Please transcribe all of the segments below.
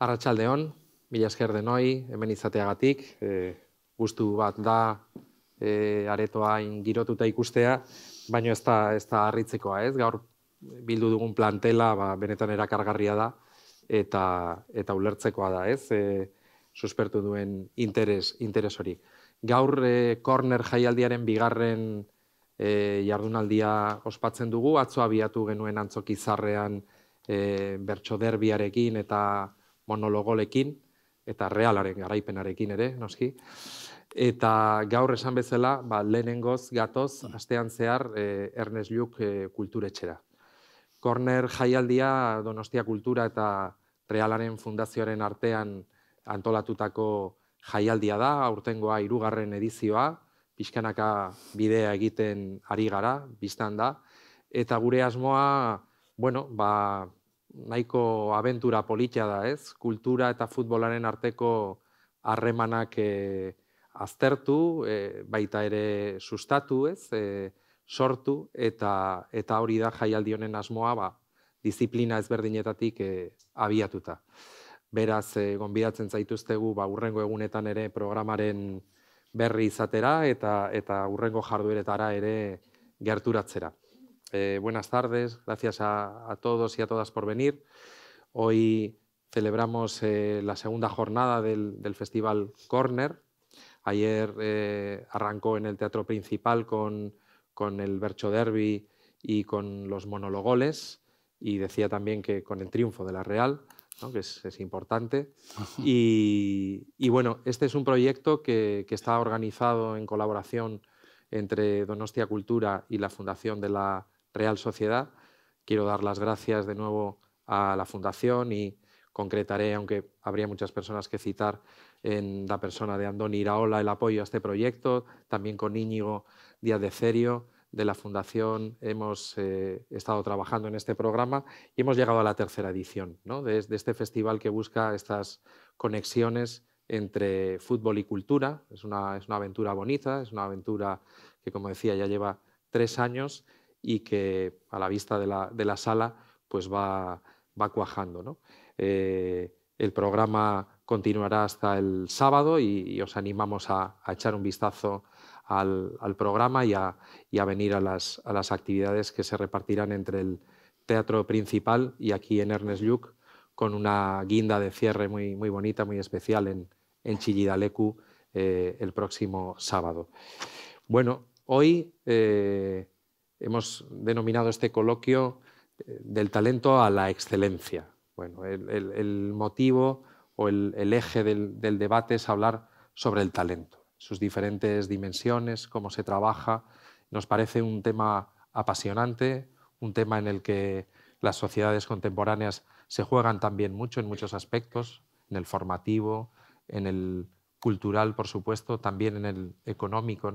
Arratxalde hon, mila esker denoi, hemen izateagatik, eh, guztu bat da aretoain eh, aretoa ingirotuta ikustea, baina ez da, ez harritzekoa ez, gaur bildu dugun plantela ba, benetan erakargarria da eta ulertzekoa da ez, eh, suspertu duen interes, hori. Gaur e, jaialdiaren bigarren jardunaldia ospatzen dugu, atzo abiatu genuen antzoki zarrean bertso derbiarekin eta monologolekin, eta realaren garaipenarekin ere, noski. Eta gaur esan bezala, ba, lehenengoz, gatoz, astean zehar, e, Ernest Luke e, eh, kulturetxera. Korner jaialdia Donostia Kultura eta Realaren Fundazioaren artean antolatutako jaialdia da, aurtengoa hirugarren edizioa, pixkanaka bidea egiten ari gara, biztan da, eta gure asmoa, bueno, ba, nahiko abentura politia da, ez? Kultura eta futbolaren arteko harremanak e, aztertu, e, baita ere sustatu, ez? E, sortu eta eta hori da jaialdi honen asmoa, ba, disiplina ezberdinetatik e, abiatuta. Beraz, e, gonbidatzen zaituztegu ba urrengo egunetan ere programaren berri izatera eta eta urrengo jardueretara ere gerturatzera. Eh, buenas tardes, gracias a, todos y a todas por venir. Hoy celebramos eh, la segunda jornada del, Festival Corner. Ayer eh, arrancó en el Teatro Principal con, el Bercho Derby y con los monologoles y decía también que con el triunfo de la Real, que es, importante. Y, bueno, este es un proyecto que está organizado en colaboración entre Donostia Cultura y la Fundación de la Real Sociedad. Quiero dar las gracias de nuevo a la Fundación y concretaré, aunque habría muchas personas que citar, en la persona de Andoni Iraola el apoyo a este proyecto, también con Íñigo Díaz de Cerio de la Fundación hemos eh, estado trabajando en este programa y hemos llegado a la tercera edición ¿no? de, este festival que busca estas conexiones entre fútbol y cultura. Es una, es una aventura bonita, es una aventura que, como decía, ya lleva tres años y que a la vista de la, sala pues va, cuajando. Eh, el programa continuará hasta el sábado y, os animamos a, echar un vistazo al, programa y a, venir a las, actividades que se repartirán entre el teatro principal y aquí en Ernest Lluc con una guinda de cierre muy, muy bonita, muy especial en, en Chillidalecu eh, el próximo sábado. Bueno, hoy eh, hemos denominado este coloquio eh, del talento a la excelencia. el, motivo o el, eje del, debate es hablar sobre el talento, sus diferentes dimensiones, cómo se trabaja. Nos parece un tema apasionante, un tema en el que las sociedades contemporáneas se juegan también mucho en muchos aspectos, en el formativo, en el cultural, por supuesto, también en el económico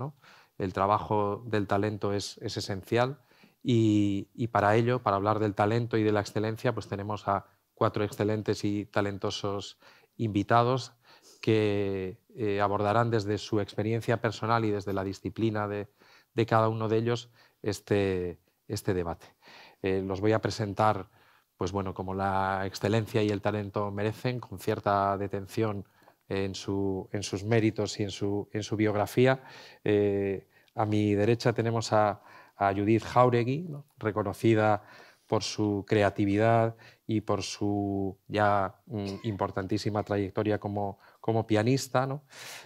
el trabajo del talento es, esencial y, para ello, para hablar del talento y de la excelencia, pues tenemos a cuatro excelentes y talentosos invitados que eh, abordarán desde su experiencia personal y desde la disciplina de, cada uno de ellos este, este debate. Eh, los voy a presentar, pues bueno, como la excelencia y el talento merecen, con cierta detención en, sus méritos y en su, biografía. Eh, a mi derecha tenemos a, Judith Jauregui, reconocida por su creatividad y por su ya mm, importantísima trayectoria como, pianista.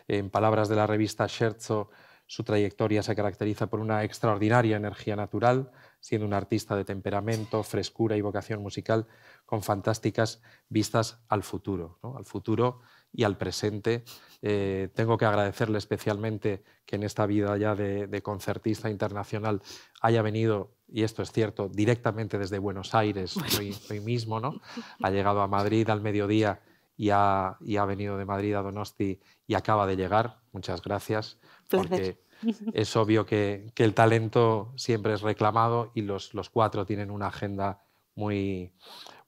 En palabras de la revista Scherzo, su trayectoria se caracteriza por una extraordinaria energía natural, siendo un artista de temperamento, frescura y vocación musical, con fantásticas vistas al futuro, al futuro y al presente. Eh, tengo que agradecerle especialmente que en esta vida ya de, concertista internacional haya venido, y esto es cierto, directamente desde Buenos Aires, hoy, mismo, ¿no? Ha llegado a Madrid al mediodía y ha, venido de Madrid a Donosti y acaba de llegar. Muchas gracias. Porque es obvio que, el talento siempre es reclamado y los, los cuatro tienen una agenda muy,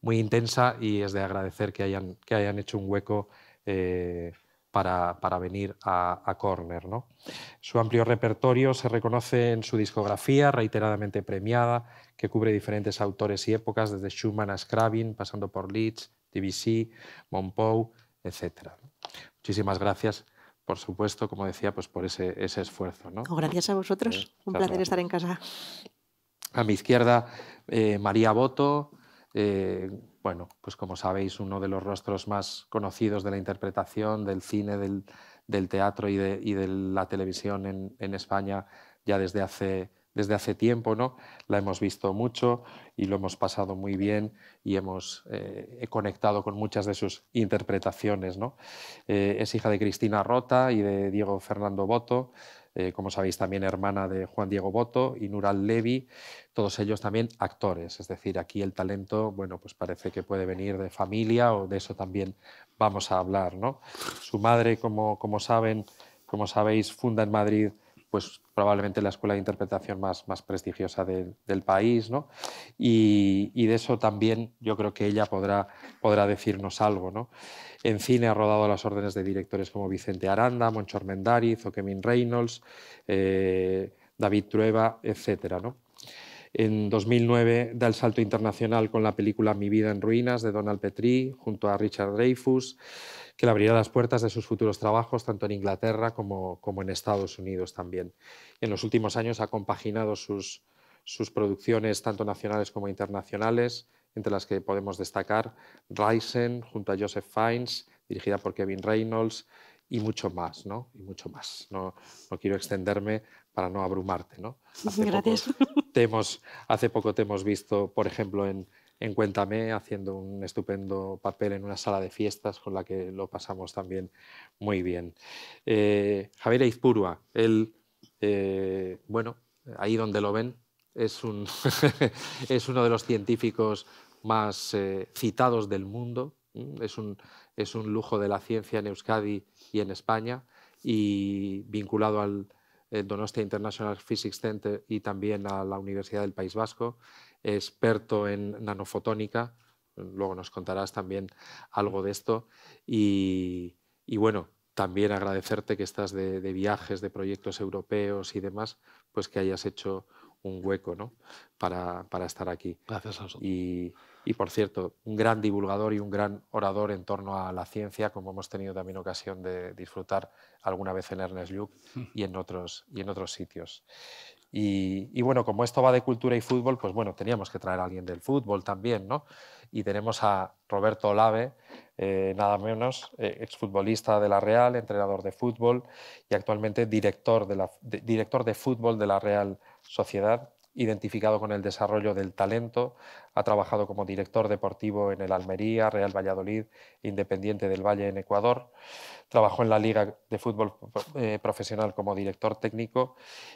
muy intensa y es de agradecer que hayan, que hayan hecho un hueco eh, para, venir a, Corner. ¿no? Su amplio repertorio se reconoce en su discografía, reiteradamente premiada, que cubre diferentes autores y épocas, desde Schumann a Scrabbin, pasando por Leeds, DBC, Monpou, etc. Muchísimas gracias por supuesto, como decía, pues por ese, ese esfuerzo. ¿no? Oh, gracias a vosotros, eh, un placer estar en casa. A mi izquierda, eh, María Boto, bueno, pues como sabéis, uno de los rostros más conocidos de la interpretación, del cine, del, teatro y de, la televisión en, en España ya desde hace desde hace tiempo, ¿no? La hemos visto mucho y lo hemos pasado muy bien y hemos eh, conectado con muchas de sus interpretaciones, ¿no? Eh, es hija de Cristina Rota y de Diego Fernando Boto, eh, como sabéis también hermana de Juan Diego Boto y Nural Levi, todos ellos también actores, es decir, aquí el talento, bueno, pues parece que puede venir de familia o de eso también vamos a hablar, ¿no? Su madre, como, como saben, como sabéis, funda en Madrid pues probablemente la escuela de interpretación más, más prestigiosa del país, ¿no? Y, de eso también yo creo que ella podrá, podrá decirnos algo, ¿no? En cine ha rodado las órdenes de directores como Vicente Aranda, Moncho Armendáriz, Zokemin Reynolds, eh, David Trueba, etc., ¿no? En 2009 da el salto internacional con la película Mi vida en ruinas de Donald Petrie junto a Richard Dreyfus que le abrirá las puertas de sus futuros trabajos tanto en Inglaterra como, como en Estados Unidos también. En los últimos años ha compaginado sus, sus producciones tanto nacionales como internacionales, entre las que podemos destacar Risen junto a Joseph Fiennes, dirigida por Kevin Reynolds, y mucho más, ¿no? Y mucho más. No, no quiero extenderme para no abrumarte, ¿no? Gracias. hace poco te hemos visto, por ejemplo, en en Cuéntame, haciendo un estupendo papel en una sala de fiestas con la que lo pasamos también muy bien. Eh, Javier Aizpurua, él, eh, bueno, ahí donde lo ven, es, uno de los científicos más eh, citados del mundo, es un, es un lujo de la ciencia en Euskadi y en España, y vinculado al Donostia International Physics Center y también a la Universidad del País Vasco experto en nanofotónica. Luego nos contarás también algo de esto. Y, bueno, también agradecerte que estás de, viajes, de proyectos europeos y demás, pues que hayas hecho un hueco ¿no? para, estar aquí. Gracias a Y, por cierto, un gran divulgador y un gran orador en torno a la ciencia, como hemos tenido también ocasión de disfrutar alguna vez en Ernest Luke y en otros, y en otros sitios. Y, bueno, como esto va de cultura y fútbol, pues bueno, teníamos que traer a alguien del fútbol también, ¿no? Y tenemos a Roberto Olave, eh, nada menos, eh, exfutbolista de La Real, entrenador de fútbol y actualmente director de, la, director de fútbol de la Real Sociedad identificado con el desarrollo del talento, ha trabajado como director deportivo en el Almería, Real Valladolid, Independiente del Valle en Ecuador, trabajó en la Liga de Fútbol eh, Profesional como director técnico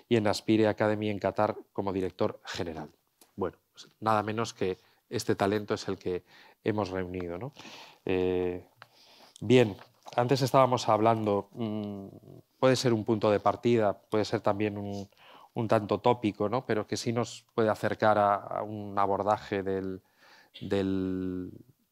y en Aspire Academy en Qatar como director general. Bueno, pues nada menos que este talento es el que hemos reunido. Eh, bien, antes estábamos hablando, mm, puede ser un punto de partida, puede ser también un, un tanto tópico, ¿no? pero que sí nos puede acercar a, un abordaje del,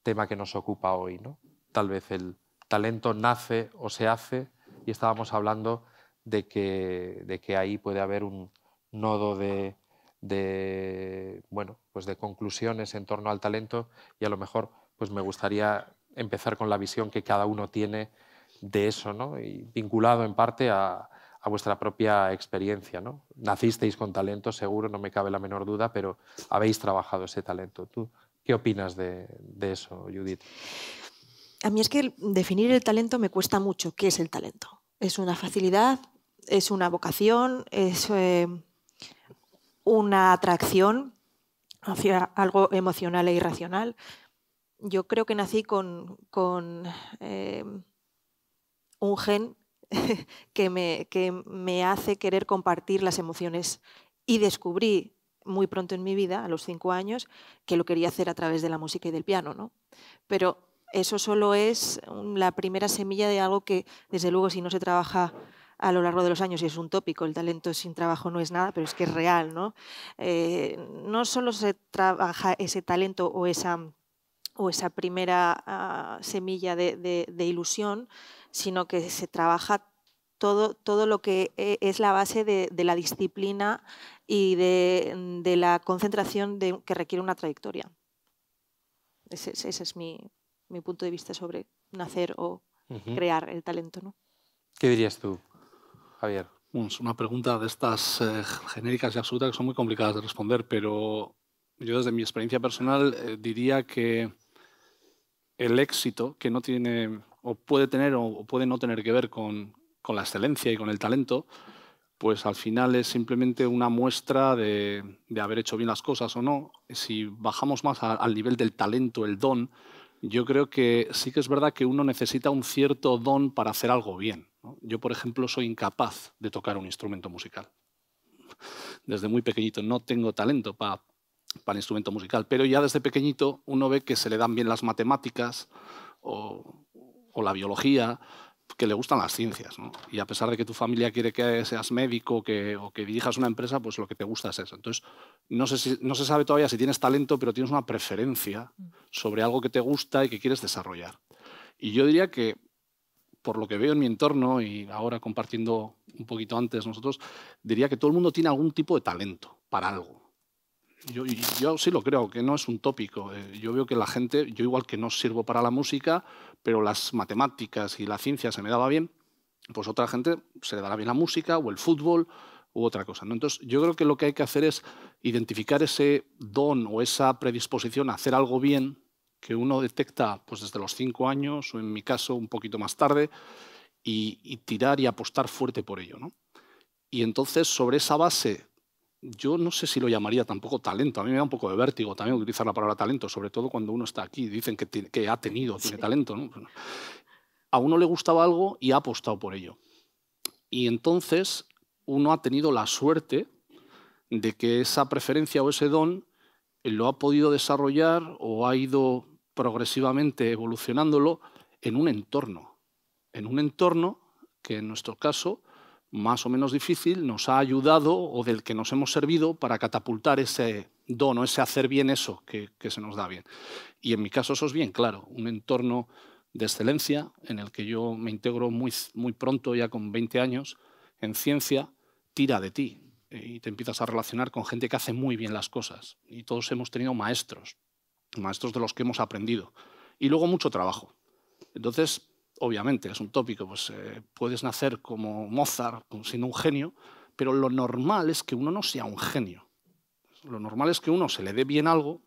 tema que nos ocupa hoy. ¿no? Tal vez el talento nace o se hace y estábamos hablando de que, de que ahí puede haber un nodo de, de, bueno, pues de conclusiones en torno al talento y a lo mejor pues me gustaría empezar con la visión que cada uno tiene de eso, ¿no? y vinculado en parte a, a vuestra propia experiencia. ¿no? Nacisteis con talento, seguro, no me cabe la menor duda, pero habéis trabajado ese talento. ¿Tú qué opinas de, eso, Judith? A mí es que definir el talento me cuesta mucho. ¿Qué es el talento? Es una facilidad, es una vocación, es eh, una atracción hacia algo emocional e irracional. Yo creo que nací con, eh, un gen que me, que me hace querer compartir las emociones y descubrí muy pronto en mi vida, a los cinco años, que lo quería hacer a través de la música y del piano, Pero eso solo es la primera semilla de algo que, desde luego, si no se trabaja a lo largo de los años, y es un tópico, el talento sin trabajo no es nada, pero es que es real, ¿no? Eh, no solo se trabaja ese talento o esa o esa primera ah, semilla de, ilusión, sino que se trabaja todo, todo lo que e, es la base de, la disciplina y de, mm, la concentración que requiere una trayectoria. Ese, es mi, punto de vista sobre nacer o crear el talento. ¿no? ¿Qué dirías tú, Javier? una pregunta de estas eh, genéricas y absolutas que son muy complicadas de responder, pero yo desde mi experiencia personal eh, diría que el éxito, que no tiene o puede tener o puede no tener que ver con, la excelencia y con el talento, pues al final es simplemente una muestra de, de haber hecho bien las cosas o no. Si bajamos más al nivel del talento, el don, yo creo que sí que es verdad que uno necesita un cierto don para hacer algo bien. Yo, por ejemplo, soy incapaz de tocar un instrumento musical. Desde muy pequeñito no tengo talento para para instrumento musical. Pero ya desde pequeñito uno ve que se le dan bien las matemáticas o, la biología, que le gustan las ciencias. Y a pesar de que tu familia quiere que seas médico o que dirijas una empresa, pues lo que te gusta es eso. Entonces, no se sabe todavía si tienes talento, pero tienes una preferencia mm. sobre algo que te gusta y que quieres desarrollar. Y yo diría que, por lo que veo en mi entorno y ahora compartiendo un poquito antes nosotros, diría que todo el mundo tiene algún tipo de talento para algo yo, sí lo creo, que no es un tópico. Eh, yo veo que la gente, yo igual que no sirvo para la música, pero las matemáticas y la ciencia se me daba bien, pues otra gente se le dará bien la música o el fútbol u otra cosa. ¿no? Entonces, yo creo que lo que hay que hacer es identificar ese don o esa predisposición a hacer algo bien que uno detecta pues, desde los cinco años o en mi caso un poquito más tarde y, y tirar y apostar fuerte por ello. ¿no? Y entonces, sobre esa base, yo no sé si lo llamaría tampoco talento, a mí me da un poco de vértigo también utilizar la palabra talento, sobre todo cuando uno está aquí, dicen que, ha tenido, tiene talento. ¿no? A uno le gustaba algo y ha apostado por ello. Y entonces uno ha tenido la suerte de que esa preferencia o ese don lo ha podido desarrollar o ha ido progresivamente evolucionándolo en un entorno, en un entorno que en nuestro caso más o menos difícil, nos ha ayudado o del que nos hemos servido para catapultar ese don ese hacer bien eso que, se nos da bien. Y en mi caso eso es bien claro, un entorno de excelencia en el que yo me integro muy, muy pronto, ya con 20 años, en ciencia, tira de ti eh, y te empiezas a relacionar con gente que hace muy bien las cosas. Y todos hemos tenido maestros, maestros de los que hemos aprendido. Y luego mucho trabajo. Entonces, obviamente, es un tópico, pues eh, puedes nacer como Mozart siendo un genio, pero lo normal es que uno no sea un genio. Lo normal es que uno se le dé bien algo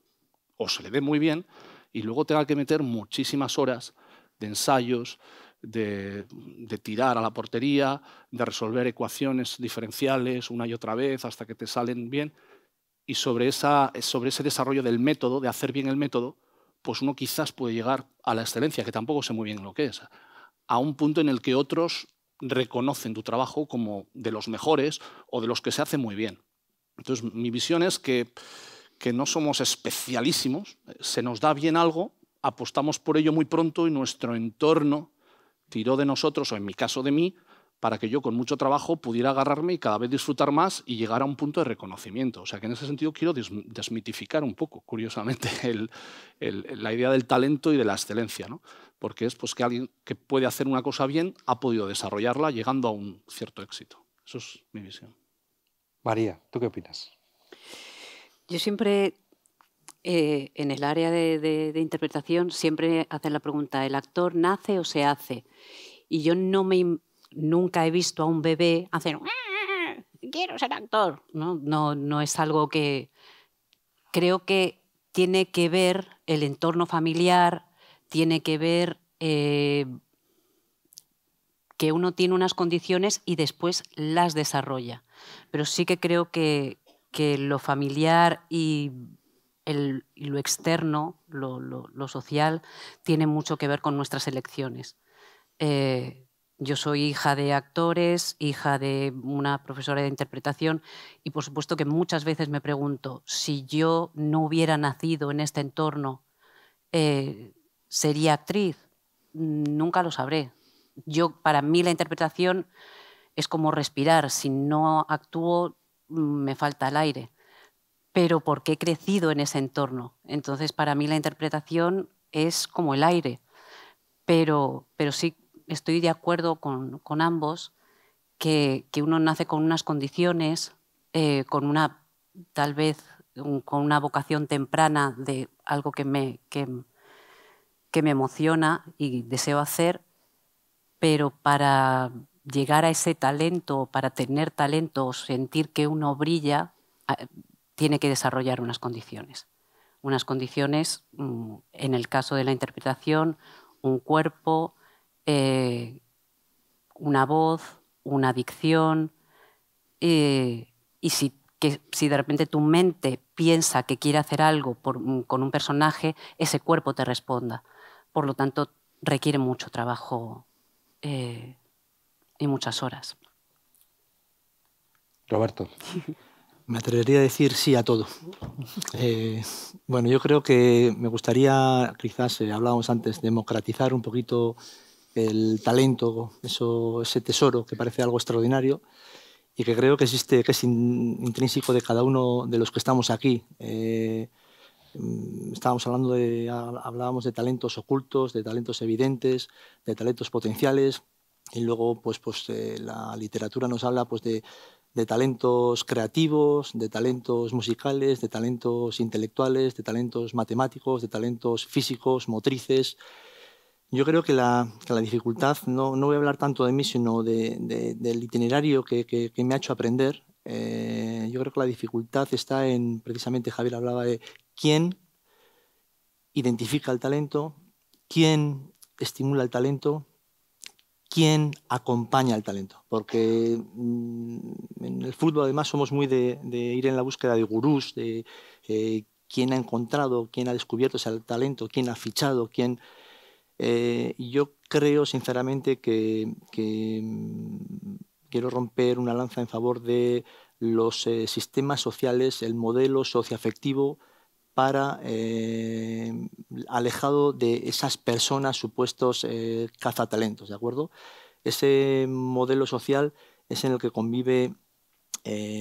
o se le dé muy bien y luego tenga que meter muchísimas horas de ensayos, de, de, tirar a la portería, de resolver ecuaciones diferenciales una y otra vez hasta que te salen bien. Y sobre, esa, sobre ese desarrollo del método, de hacer bien el método, pues uno quizás puede llegar a la excelencia, que tampoco sé muy bien lo que es, a un punto en el que otros reconocen tu trabajo como de los mejores o de los que se hace muy bien. Entonces, mi visión es que, que no somos especialísimos, se nos da bien algo, apostamos por ello muy pronto y nuestro entorno tiró de nosotros, o en mi caso de mí, para que yo con mucho trabajo pudiera agarrarme y cada vez disfrutar más y llegar a un punto de reconocimiento. O sea que en ese sentido quiero desmitificar un poco, curiosamente, la idea del talento y de la excelencia, ¿no? porque es pues, que alguien que puede hacer una cosa bien ha podido desarrollarla llegando a un cierto éxito. Eso es mi visión. María, ¿tú qué opinas? Yo siempre, eh, en el área de, de interpretación, siempre hacen la pregunta, ¿el actor nace o se hace? Y yo no me nunca he visto a un bebé hacer mm, quiero ser actor. No, no, no es algo que creo que tiene que ver el entorno familiar, tiene que ver eh, que uno tiene unas condiciones y después las desarrolla. Pero sí que creo que, lo familiar y, lo externo, lo, social, tiene mucho que ver con nuestras elecciones. Eh, yo soy hija de actores, hija de una profesora de interpretación y por supuesto que muchas veces me pregunto, si yo no hubiera nacido en este entorno, eh, ¿sería actriz? Nunca lo sabré. Yo, para mí la interpretación es como respirar, si no actúo mm, me falta el aire, pero porque he crecido en ese entorno. Entonces, para mí la interpretación es como el aire, pero, pero sí estoy de acuerdo con, ambos, que, uno nace con unas condiciones, eh, con una, tal vez, con una vocación temprana de algo que me, que me emociona y deseo hacer, pero para llegar a ese talento, para tener talento o sentir que uno brilla, ah, tiene que desarrollar unas condiciones. Unas condiciones, mm, en el caso de la interpretación, un cuerpo, eh, una voz, una adicción eh, y si, que, si de repente tu mente piensa que quiere hacer algo mm, con un personaje, ese cuerpo te responda. Por lo tanto, requiere mucho trabajo eh, y muchas horas. Roberto. Me atrevería a decir sí a todo. bueno, yo creo que me gustaría, quizás hablábamos antes, democratizar un poquito el talento, ese tesoro que parece algo extraordinario y que creo que existe, que es intrínseco de cada uno de los que estamos aquí. Eh, mm, estábamos hablando de, hablábamos de talentos ocultos, de talentos evidentes, de talentos potenciales y luego pues, pues eh, la literatura nos habla pues de talentos creativos, de talentos musicales, de talentos intelectuales, de talentos matemáticos, de talentos físicos, motrices, yo creo que la, dificultad, no, no, voy a hablar tanto de mí, sino de, del itinerario que, que, me ha hecho aprender. Eh, yo creo que la dificultad está en, precisamente Javier hablaba de quién identifica el talento, quién estimula el talento, quién acompaña el talento. Porque mm, en el fútbol además somos muy de, ir en la búsqueda de gurús, de eh, quién ha encontrado, quién ha descubierto ese talento, quién ha fichado, quién... Eh, yo creo sinceramente que, mm, quiero romper una lanza en favor de los eh, sistemas sociales, el modelo socioafectivo para eh, alejado de esas personas supuestos cazatalentos, ¿de acuerdo? Ese modelo social es en el que convive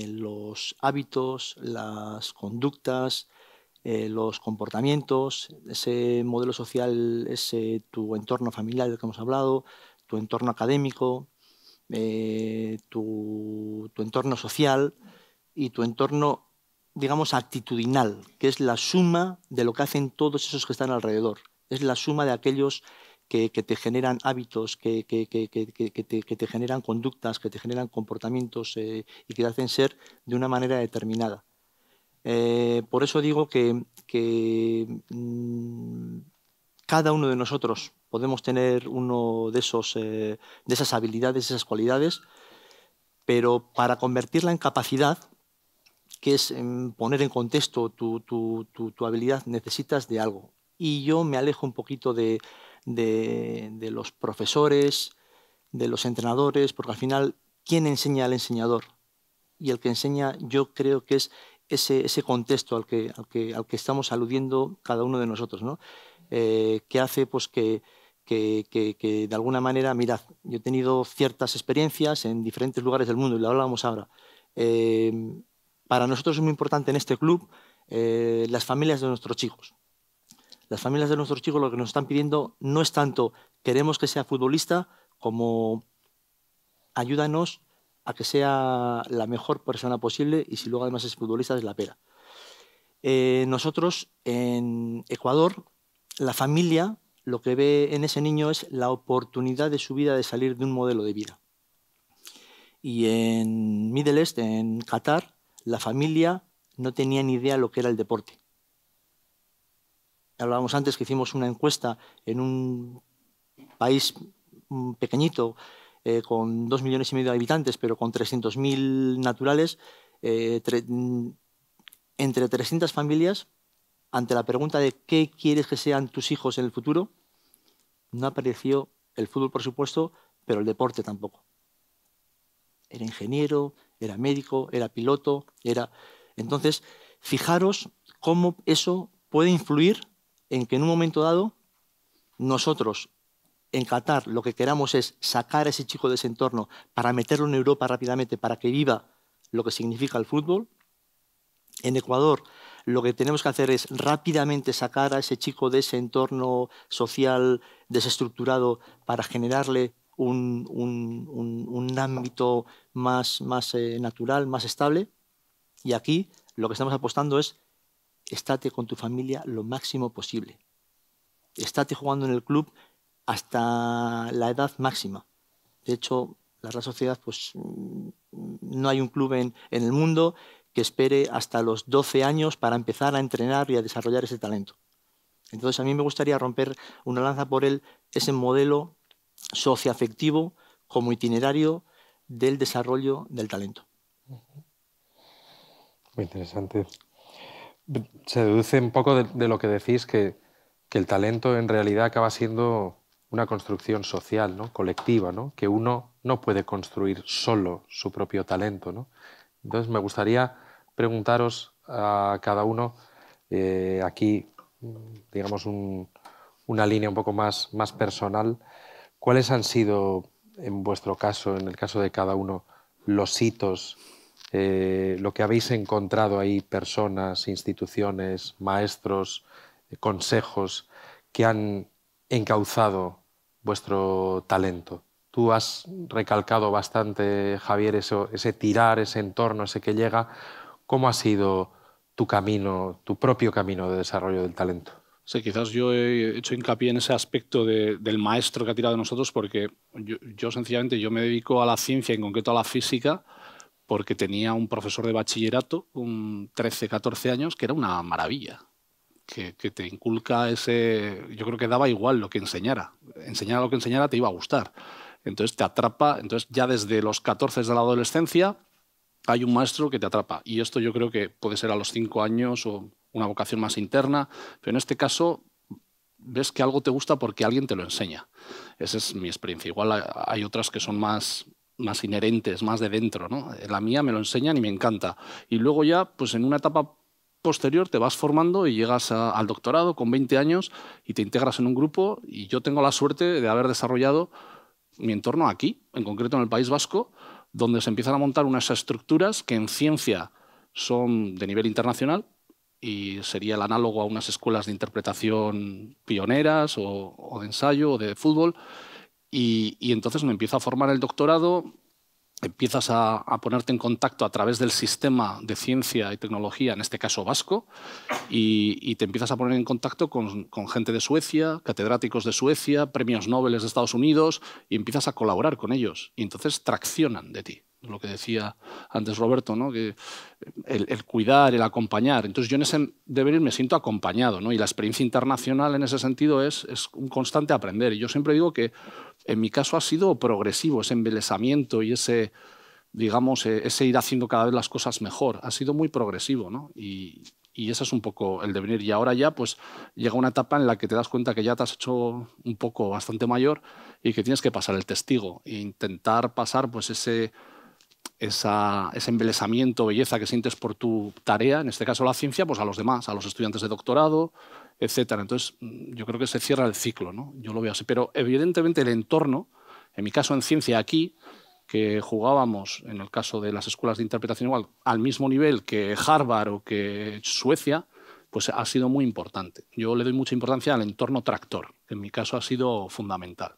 los hábitos, las conductas, eh, los comportamientos, ese modelo social, ese tu entorno familiar del que hemos hablado, tu entorno académico, eh, tu, entorno social y tu entorno, digamos, actitudinal, que es la suma de lo que hacen todos esos que están alrededor. Es la suma de aquellos que, te generan hábitos, que, que, te, generan conductas, que te generan comportamientos eh, y que te hacen ser de una manera determinada. Eh, por eso digo que, mm, cada uno de nosotros podemos tener uno de, esos, eh, de esas habilidades, esas cualidades, pero para convertirla en capacidad, que es em, poner en contexto tu, habilidad, necesitas de algo. Y yo me alejo un poquito de, de los profesores, de los entrenadores, porque al final, ¿quién enseña al enseñador? Y el que enseña yo creo que es ese, contexto al que, al, que, al que, estamos aludiendo cada uno de nosotros, ¿no? Eh, que hace pues, que, que, que, de alguna manera, mirad, yo he tenido ciertas experiencias en diferentes lugares del mundo y lo hablábamos ahora. Eh, para nosotros es muy importante en este club eh, las familias de nuestros chicos. Las familias de nuestros chicos lo que nos están pidiendo no es tanto queremos que sea futbolista como ayúdanos a que sea la mejor persona posible y si luego además es futbolista es la pera. Eh, nosotros en Ecuador, la familia lo que ve en ese niño es la oportunidad de su vida de salir de un modelo de vida. Y en Middle East, en Qatar, la familia no tenía ni idea lo que era el deporte. Hablábamos antes que hicimos una encuesta en un país mm, pequeñito eh, con dos millones y medio de habitantes, pero con 300.000 naturales, eh, entre 300 familias, ante la pregunta de qué quieres que sean tus hijos en el futuro, no apareció el fútbol, por supuesto, pero el deporte tampoco. Era ingeniero, era médico, era piloto, era... Entonces, fijaros cómo eso puede influir en que en un momento dado nosotros en Qatar lo que queramos es sacar a ese chico de ese entorno para meterlo en Europa rápidamente, para que viva lo que significa el fútbol. En Ecuador lo que tenemos que hacer es rápidamente sacar a ese chico de ese entorno social desestructurado para generarle un, ámbito más, eh, natural, más estable. Y aquí lo que estamos apostando es estate con tu familia lo máximo posible. Estate jugando en el club hasta la edad máxima. De hecho, la Sociedad, pues mm, no hay un club en, en el mundo que espere hasta los 12 años para empezar a entrenar y a desarrollar ese talento. Entonces, a mí me gustaría romper una lanza por él, ese modelo socioafectivo como itinerario del desarrollo del talento. Muy interesante. Se deduce un poco de, de lo que decís, que, que, el talento en realidad acaba siendo una construcción social, ¿no? colectiva, ¿no? que uno no puede construir solo su propio talento. ¿no? Entonces me gustaría preguntaros a cada uno eh, aquí, digamos, una línea un poco más, más personal, ¿cuáles han sido, en vuestro caso, en el caso de cada uno, los hitos, eh, lo que habéis encontrado ahí, personas, instituciones, maestros, eh, consejos, que han encauzado vuestro talento? Tú has recalcado bastante, Javier, ese tirar, ese entorno, ese que llega. ¿Cómo ha sido tu camino, tu propio camino de desarrollo del talento? Sí, quizás yo he hecho hincapié en ese aspecto del maestro que ha tirado de nosotros, porque yo, sencillamente yo me dedico a la ciencia, en concreto a la física, porque tenía un profesor de bachillerato, un 13, 14 años, que era una maravilla que, te inculca ese... Yo creo que daba igual lo que enseñara. Enseñara lo que enseñara te iba a gustar. Entonces te atrapa, entonces ya desde los 14 de la adolescencia hay un maestro que te atrapa. Y esto yo creo que puede ser a los 5 años o una vocación más interna, pero en este caso ves que algo te gusta porque alguien te lo enseña. Esa es mi experiencia. Igual hay otras que son más, más inherentes, más de dentro. ¿no? La mía me lo enseñan y me encanta. Y luego ya, pues en una etapa posterior te vas formando y llegas al doctorado con 20 años y te integras en un grupo y yo tengo la suerte de haber desarrollado mi entorno aquí, en concreto en el País Vasco, donde se empiezan a montar unas estructuras que en ciencia son de nivel internacional y sería el análogo a unas escuelas de interpretación pioneras o, de ensayo o de fútbol. Y, y entonces me empiezo a formar el doctorado, empiezas a, ponerte en contacto a través del sistema de ciencia y tecnología, en este caso vasco, y, te empiezas a poner en contacto con, con, gente de Suecia, catedráticos de Suecia, premios Nobel de Estados Unidos, y empiezas a colaborar con ellos. Y entonces traccionan de ti lo que decía antes Roberto, ¿no? que eh, el, cuidar, el acompañar. Entonces yo en ese devenir me siento acompañado ¿no? y la experiencia internacional en ese sentido es, es un constante aprender. Y yo siempre digo que en mi caso ha sido progresivo ese embelesamiento y ese, digamos, e, ese ir haciendo cada vez las cosas mejor. Ha sido muy progresivo ¿no? y, y ese es un poco el devenir. Y ahora ya pues llega una etapa en la que te das cuenta que ya te has hecho un poco bastante mayor y que tienes que pasar el testigo e intentar pasar pues ese ese embelesamiento, belleza que sientes por tu tarea, en este caso la ciencia, pues a los demás, a los estudiantes de doctorado, etc. Entonces, mm, yo creo que se cierra el ciclo, ¿no? Yo lo veo así. Pero evidentemente el entorno, en mi caso en ciencia aquí, que jugábamos, en el caso de las escuelas de interpretación igual, al mismo nivel que Harvard o que Suecia, pues ha sido muy importante. Yo le doy mucha importancia al entorno tractor, en mi caso ha sido fundamental,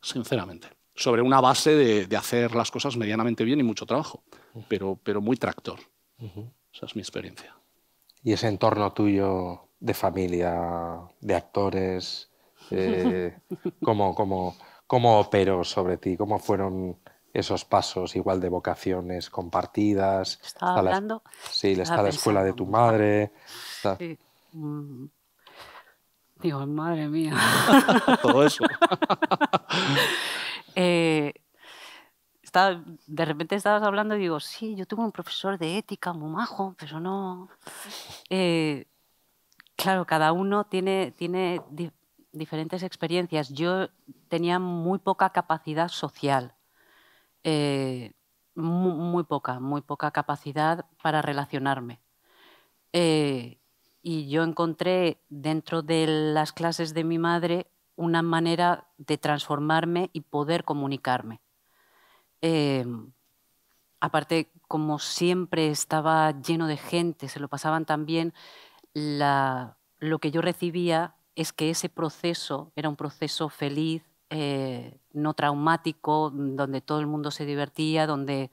sinceramente sobre una base de, hacer las cosas medianamente bien y mucho trabajo, pero, pero muy tractor. Esa es mi experiencia. ¿Y ese entorno tuyo de familia, de actores, eh, ¿cómo, operó sobre ti? ¿Cómo fueron esos pasos igual de vocaciones compartidas? Estaba está hablando. La, sí, está la escuela de tu madre. Mm. madre mía. Todo eso. Eh, de repente estabas hablando y digo, sí, yo tuve un profesor de ética muy majo, pero no... Eh, claro, cada uno tiene, diferentes experiencias. Yo tenía muy poca capacidad social. Eh, muy, poca, muy poca capacidad para relacionarme. y yo encontré dentro de las clases de mi madre una manera de transformarme y poder comunicarme. Em, aparte, como siempre estaba lleno de gente, se lo pasaban también. lo que yo recibía es que ese proceso era un proceso feliz, eh, no traumático, mm, donde todo el mundo se divertía, donde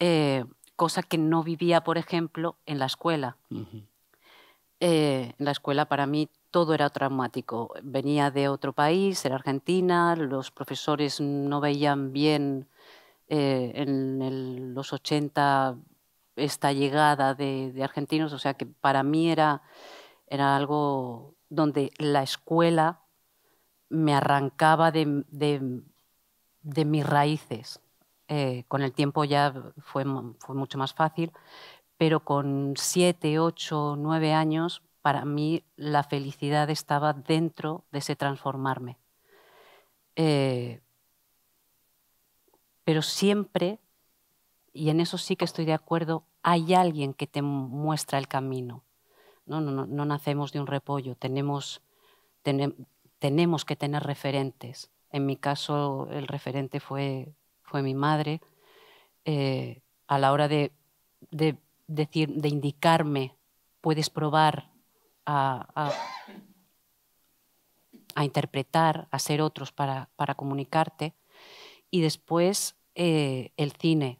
eh, cosa que no vivía, por ejemplo, en la escuela en eh, la escuela para mí todo era traumático. Venía de otro país, era Argentina, los profesores no veían bien eh, en los 80 esta llegada de, argentinos, o sea que para mí era, algo donde la escuela me arrancaba de, mis raíces. Eh, con el tiempo ya fue mucho más fácil pero con siete, ocho, nueve años, para mí la felicidad estaba dentro de ese transformarme. Eh, pero siempre, y en eso sí que estoy de acuerdo, hay alguien que te muestra el camino. No, no, no, nacemos de un repollo, tenemos, tenemos que tener referentes. En mi caso, el referente fue, fue mi madre. Eh, a la hora de de indicarme, puedes probar a, a, interpretar, a ser otros para, para comunicarte. Y después eh, el cine.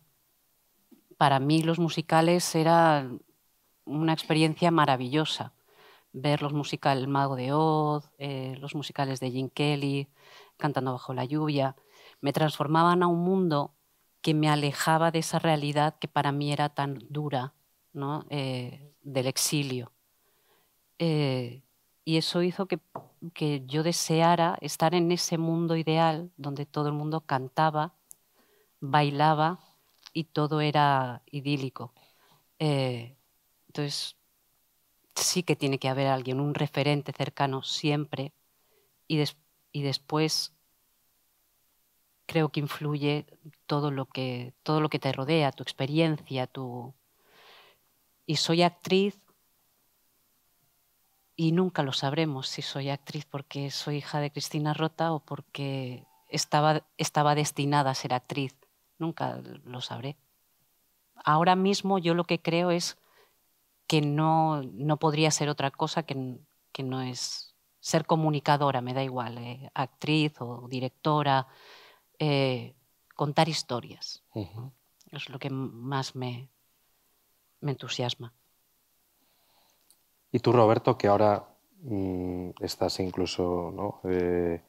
Para mí los musicales eran una experiencia maravillosa. Ver los musicales Mago de Oz, eh, los musicales de Jim Kelly, Cantando bajo la lluvia, me transformaban a un mundo que me alejaba de esa realidad que para mí era tan dura ¿no? Eh, del exilio. Eh, y eso hizo que, que, yo deseara estar en ese mundo ideal donde todo el mundo cantaba, bailaba y todo era idílico. Eh, entonces, sí que tiene que haber alguien, un referente cercano siempre y, y después creo que influye todo lo que, todo lo que te rodea, tu experiencia, tu, y soy actriz y nunca lo sabremos si soy actriz porque soy hija de Cristina Rota o porque estaba, estaba destinada a ser actriz. Nunca lo sabré. Ahora mismo yo lo que creo es que no, no podría ser otra cosa que, que no es ser comunicadora, me da igual, eh, actriz o directora, eh, contar historias. Es lo que más me, me entusiasma. Y tú, Roberto, que ahora mm, estás incluso eh,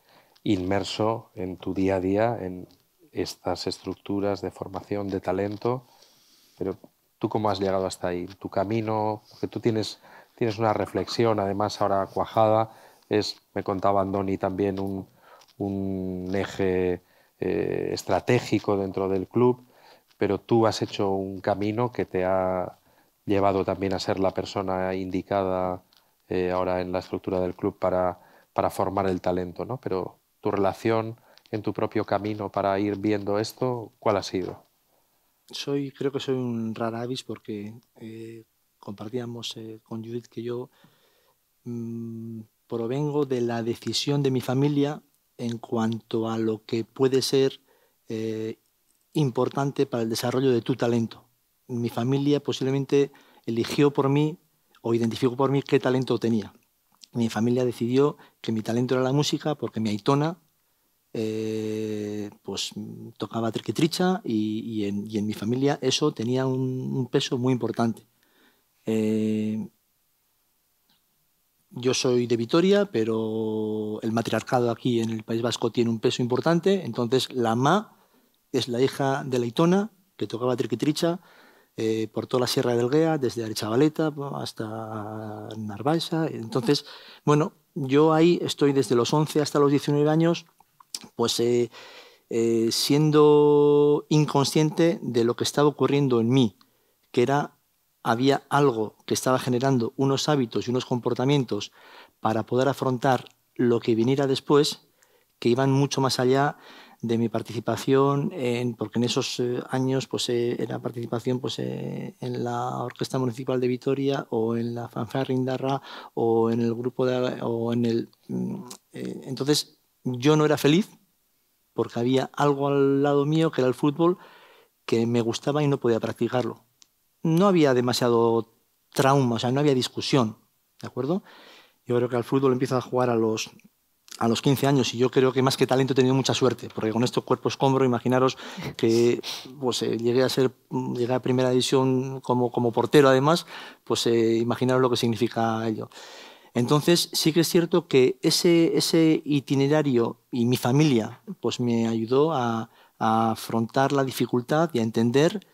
inmerso en tu día a día, en estas estructuras de formación, de talento, pero tú cómo has llegado hasta ahí, tu camino, porque tú tienes, tienes una reflexión, además ahora cuajada, es, me contaba Andoni también, un, eje eh, estratégico dentro del club pero tú has hecho un camino que te ha llevado también a ser la persona indicada eh, ahora en la estructura del club para, para formar el talento, ¿no? Pero tu relación en tu propio camino para ir viendo esto, ¿cuál ha sido? Soy, creo que soy un rara avis porque eh, compartíamos eh, con Judith que yo mm, provengo de la decisión de mi familia en cuanto a lo que puede ser eh, importante para el desarrollo de tu talento. Mi familia posiblemente eligió por mí o identificó por mí qué talento tenía. Mi familia decidió que mi talento era la música porque mi aitona eh, pues, tocaba triquetricha y, en, mi familia eso tenía un, peso muy importante. Eh, yo soy de Vitoria, pero el matriarcado aquí en el País Vasco tiene un peso importante, entonces la MA es la hija de Leitona, que tocaba triquitricha eh, por toda la Sierra del Guea, desde Arechavaleta hasta Narvaisa. Entonces, bueno, yo ahí estoy desde los 11 hasta los 19 años, pues eh, eh, siendo inconsciente de lo que estaba ocurriendo en mí, que era había algo que estaba generando unos hábitos y unos comportamientos para poder afrontar lo que viniera después, que iban mucho más allá de mi participación, en, porque en esos eh, años pues, eh, era participación pues, eh, en la Orquesta Municipal de Vitoria o en la Fanfare Rindarra o en el grupo de... O en el, mm, entonces yo no era feliz porque había algo al lado mío que era el fútbol que me gustaba y no podía practicarlo. No había demasiado trauma, o sea, no había discusión, ¿de acuerdo? Yo creo que al fútbol empieza a jugar a los a los 15 años y yo creo que más que talento he tenido mucha suerte, porque con estos cuerpos escombro, imaginaros que pues, eh, llegué a ser, llegué a primera división como, como portero además, pues eh, imaginaros lo que significa ello. Entonces sí que es cierto que ese, ese itinerario y mi familia pues me ayudó a, afrontar la dificultad y a entender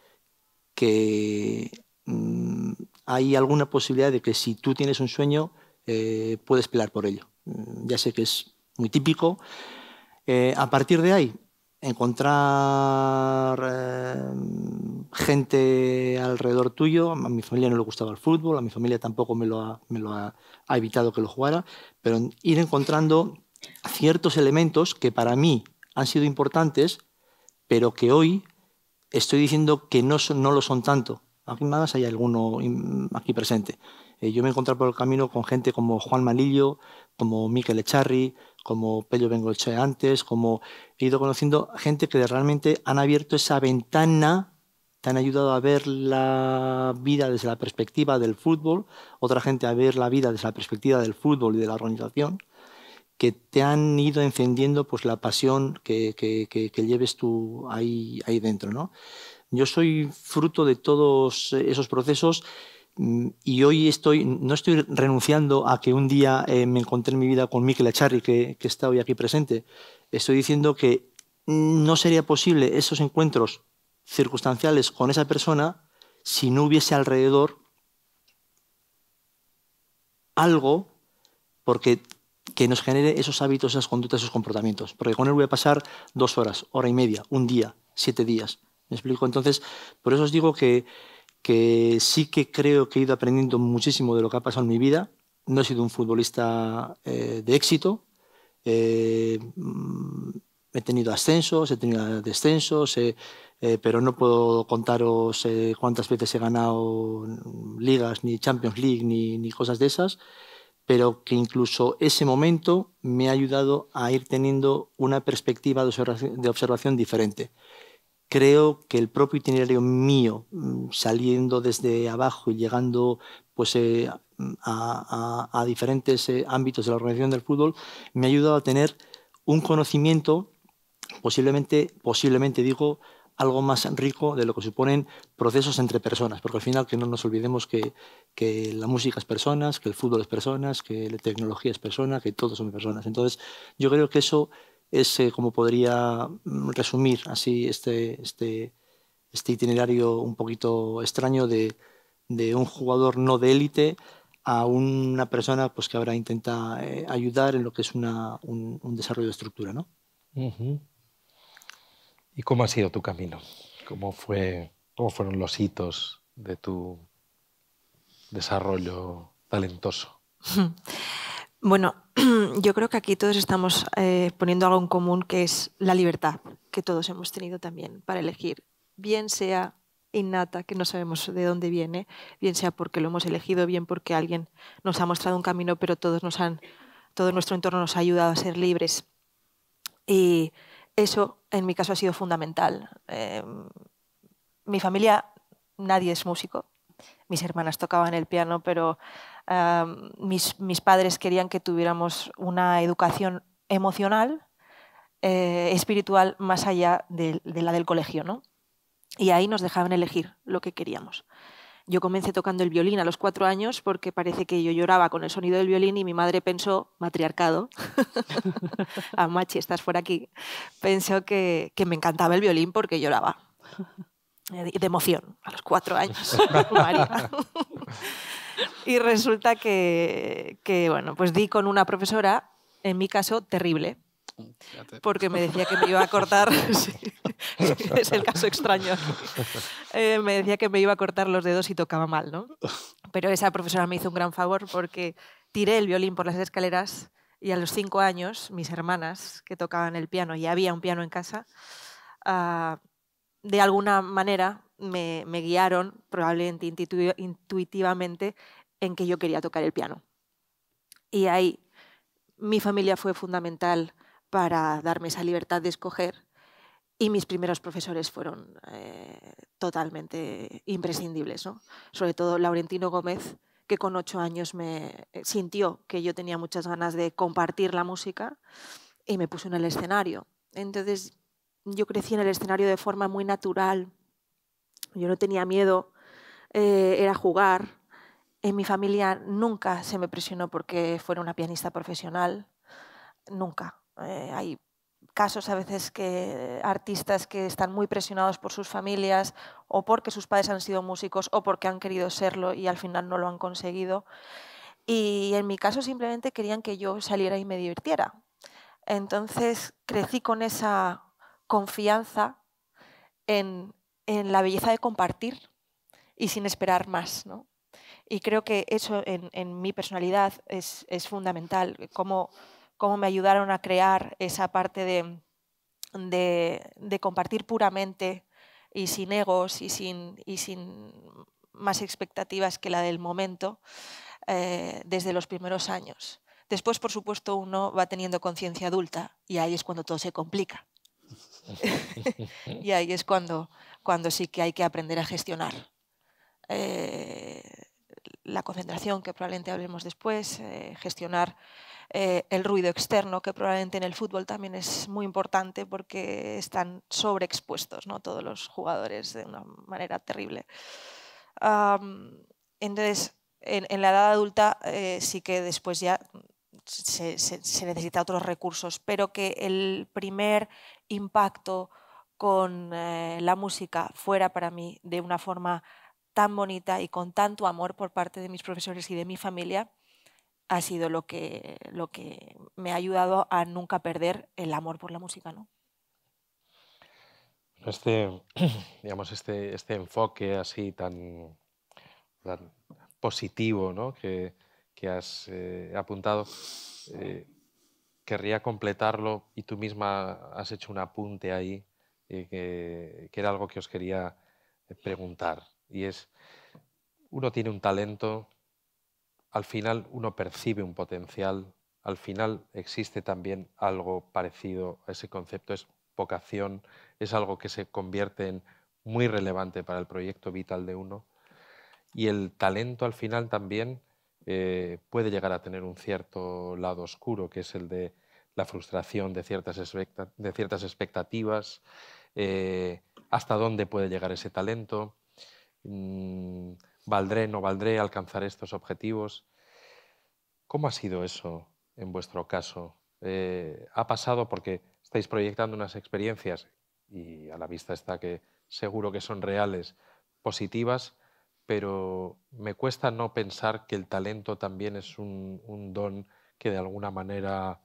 que mm, hay alguna posibilidad de que si tú tienes un sueño eh, puedes pelear por ello. Mm, ya sé que es muy típico. Eh, a partir de ahí, encontrar eh, gente alrededor tuyo. A mi familia no le gustaba el fútbol, a mi familia tampoco me lo ha, evitado que lo jugara, pero ir encontrando ciertos elementos que para mí han sido importantes, pero que hoy estoy diciendo que no, no lo son tanto. Aquí más hay alguno aquí presente. Eh, yo me he encontrado por el camino con gente como Juan Manillo, como Miquel Echarri, como Pello Bengoche antes, como he ido conociendo gente que realmente han abierto esa ventana, te han ayudado a ver la vida desde la perspectiva del fútbol, otra gente a ver la vida desde la perspectiva del fútbol y de la organización, que te han ido encendiendo pues, la pasión que, que lleves tú ahí, ahí dentro. ¿no? Yo soy fruto de todos esos procesos Mm, y hoy no estoy renunciando a que un día eh, me encontré en mi vida con Mikel Acharri, que, que está hoy aquí presente. Estoy diciendo que no sería posible esos encuentros circunstanciales con esa persona si no hubiese alrededor algo porque que nos genere esos hábitos, esas conductas, esos comportamientos. Porque con él voy a pasar dos horas, hora y media, un día, siete días. ¿Me explico? Entonces, por eso os digo que que sí que creo que he ido aprendiendo muchísimo de lo que ha pasado en mi vida. No he sido un futbolista eh, de éxito. Eh, mm, he tenido ascensos, he tenido descensos, eh, pero no puedo contaros cuántas veces he ganado mm, ligas, ni Champions League, ni, cosas de esas. Pero que incluso ese momento me ha ayudado a ir teniendo una perspectiva de observación diferente creo que el propio itinerario mío, mm, saliendo desde abajo y llegando pues, eh, a, diferentes eh, ámbitos de la organización del fútbol, me ha ayudado a tener un conocimiento, posiblemente, posiblemente digo, algo más rico de lo que suponen procesos entre personas, porque al final que no nos olvidemos que, que, la música es personas, que el fútbol es personas, que la tecnología es persona, que todos son personas. Entonces, yo creo que eso es como podría mm, resumir así este, este, este itinerario un poquito extraño de, un jugador no de élite a una persona pues, que ahora intenta eh, ayudar en lo que es un, desarrollo de estructura. ¿Y cómo ha sido tu camino? ¿Cómo, fue, ¿Cómo fueron los hitos de tu desarrollo talentoso? Bueno, yo creo que aquí todos estamos eh, poniendo algo en común que es la libertad que todos hemos tenido también para elegir, bien sea innata, que no sabemos de dónde viene, bien sea porque lo hemos elegido, bien porque alguien nos ha mostrado un camino, pero todos nos han, todo nuestro entorno nos ha ayudado a ser libres. Y eso, en mi caso, ha sido fundamental. Em, mi familia, nadie es músico. Mis hermanas tocaban el piano, pero mis, padres querían que tuviéramos una educación emocional, eh, espiritual, más allá de, la del colegio, ¿no? Y ahí nos dejaban elegir lo que queríamos. Yo comencé tocando el violín a los cuatro años porque parece que yo lloraba con el sonido del violín y mi madre pensó, matriarcado, ah, machi estás fuera aquí, pensó que me encantaba el violín porque lloraba. Eh, de emoción, a los cuatro años. y resulta que, bueno, pues di con una profesora, en mi caso, terrible. Mm, porque me decía que me iba a cortar, es el caso extraño, eh, me decía que me iba a cortar los dedos y tocaba mal, ¿no? Pero esa profesora me hizo un gran favor porque tiré el violín por las escaleras y a los cinco años mis hermanas que tocaban el piano y había un piano en casa, ah, de alguna manera me, guiaron probablemente intuitivamente en que yo quería tocar el piano. Y ahí mi familia fue fundamental para darme esa libertad de escoger y mis primeros profesores fueron eh, totalmente imprescindibles, sobre todo Laurentino Gómez, que con ocho años me eh, sintió que yo tenía muchas ganas de compartir la música y me puso en el escenario. Entonces yo crecí en el escenario de forma muy natural, yo no tenía miedo, eh, era jugar. En mi familia nunca se me presionó porque fuera una pianista profesional, nunca. Eh, hay casos a veces que artistas que están muy presionados por sus familias o porque sus padres han sido músicos o porque han querido serlo y al final no lo han conseguido. Y en mi caso simplemente querían que yo saliera y me divirtiera. Entonces crecí con esa confianza en en la belleza de compartir y sin esperar más. ¿no? Y creo que eso en, mi personalidad es, fundamental, cómo, cómo, me ayudaron a crear esa parte de, de, compartir puramente y sin egos y sin, y sin, más expectativas que la del momento eh, desde los primeros años. Después, por supuesto, uno va teniendo conciencia adulta y ahí es cuando todo se complica. y ahí es cuando, cuando sí que hay que aprender a gestionar. Eh, la concentración, que probablemente hablemos después, eh, gestionar eh, el ruido externo, que probablemente en el fútbol también es muy importante porque están sobreexpuestos ¿no? todos los jugadores de una manera terrible. entonces, en, la edad adulta sí que después ya se, necesitan necesita otros recursos, pero que el primer impacto con eh, la música fuera para mí de una forma tan bonita y con tanto amor por parte de mis profesores y de mi familia ha sido lo que, lo que me ha ayudado a nunca perder el amor por la música. ¿no? Este, digamos, este, este enfoque así tan, positivo ¿no? que, que has eh, apuntado, eh, querría completarlo y tú misma has hecho un apunte ahí, eh, que, era algo que os quería preguntar. Y es, uno tiene un talento, al final uno percibe un potencial, al final existe también algo parecido a ese concepto, es vocación, es algo que se convierte en muy relevante para el proyecto vital de uno. Y el talento al final también eh, puede llegar a tener un cierto lado oscuro, que es el de la frustración de ciertas, expectativas, eh, hasta dónde puede llegar ese talento, mm, valdré, no valdré alcanzar estos objetivos. ¿Cómo ha sido eso en vuestro caso? Eh, ¿Ha pasado porque estáis proyectando unas experiencias y a la vista está que seguro que son reales, positivas, pero me cuesta no pensar que el talento también es un, don que de alguna manera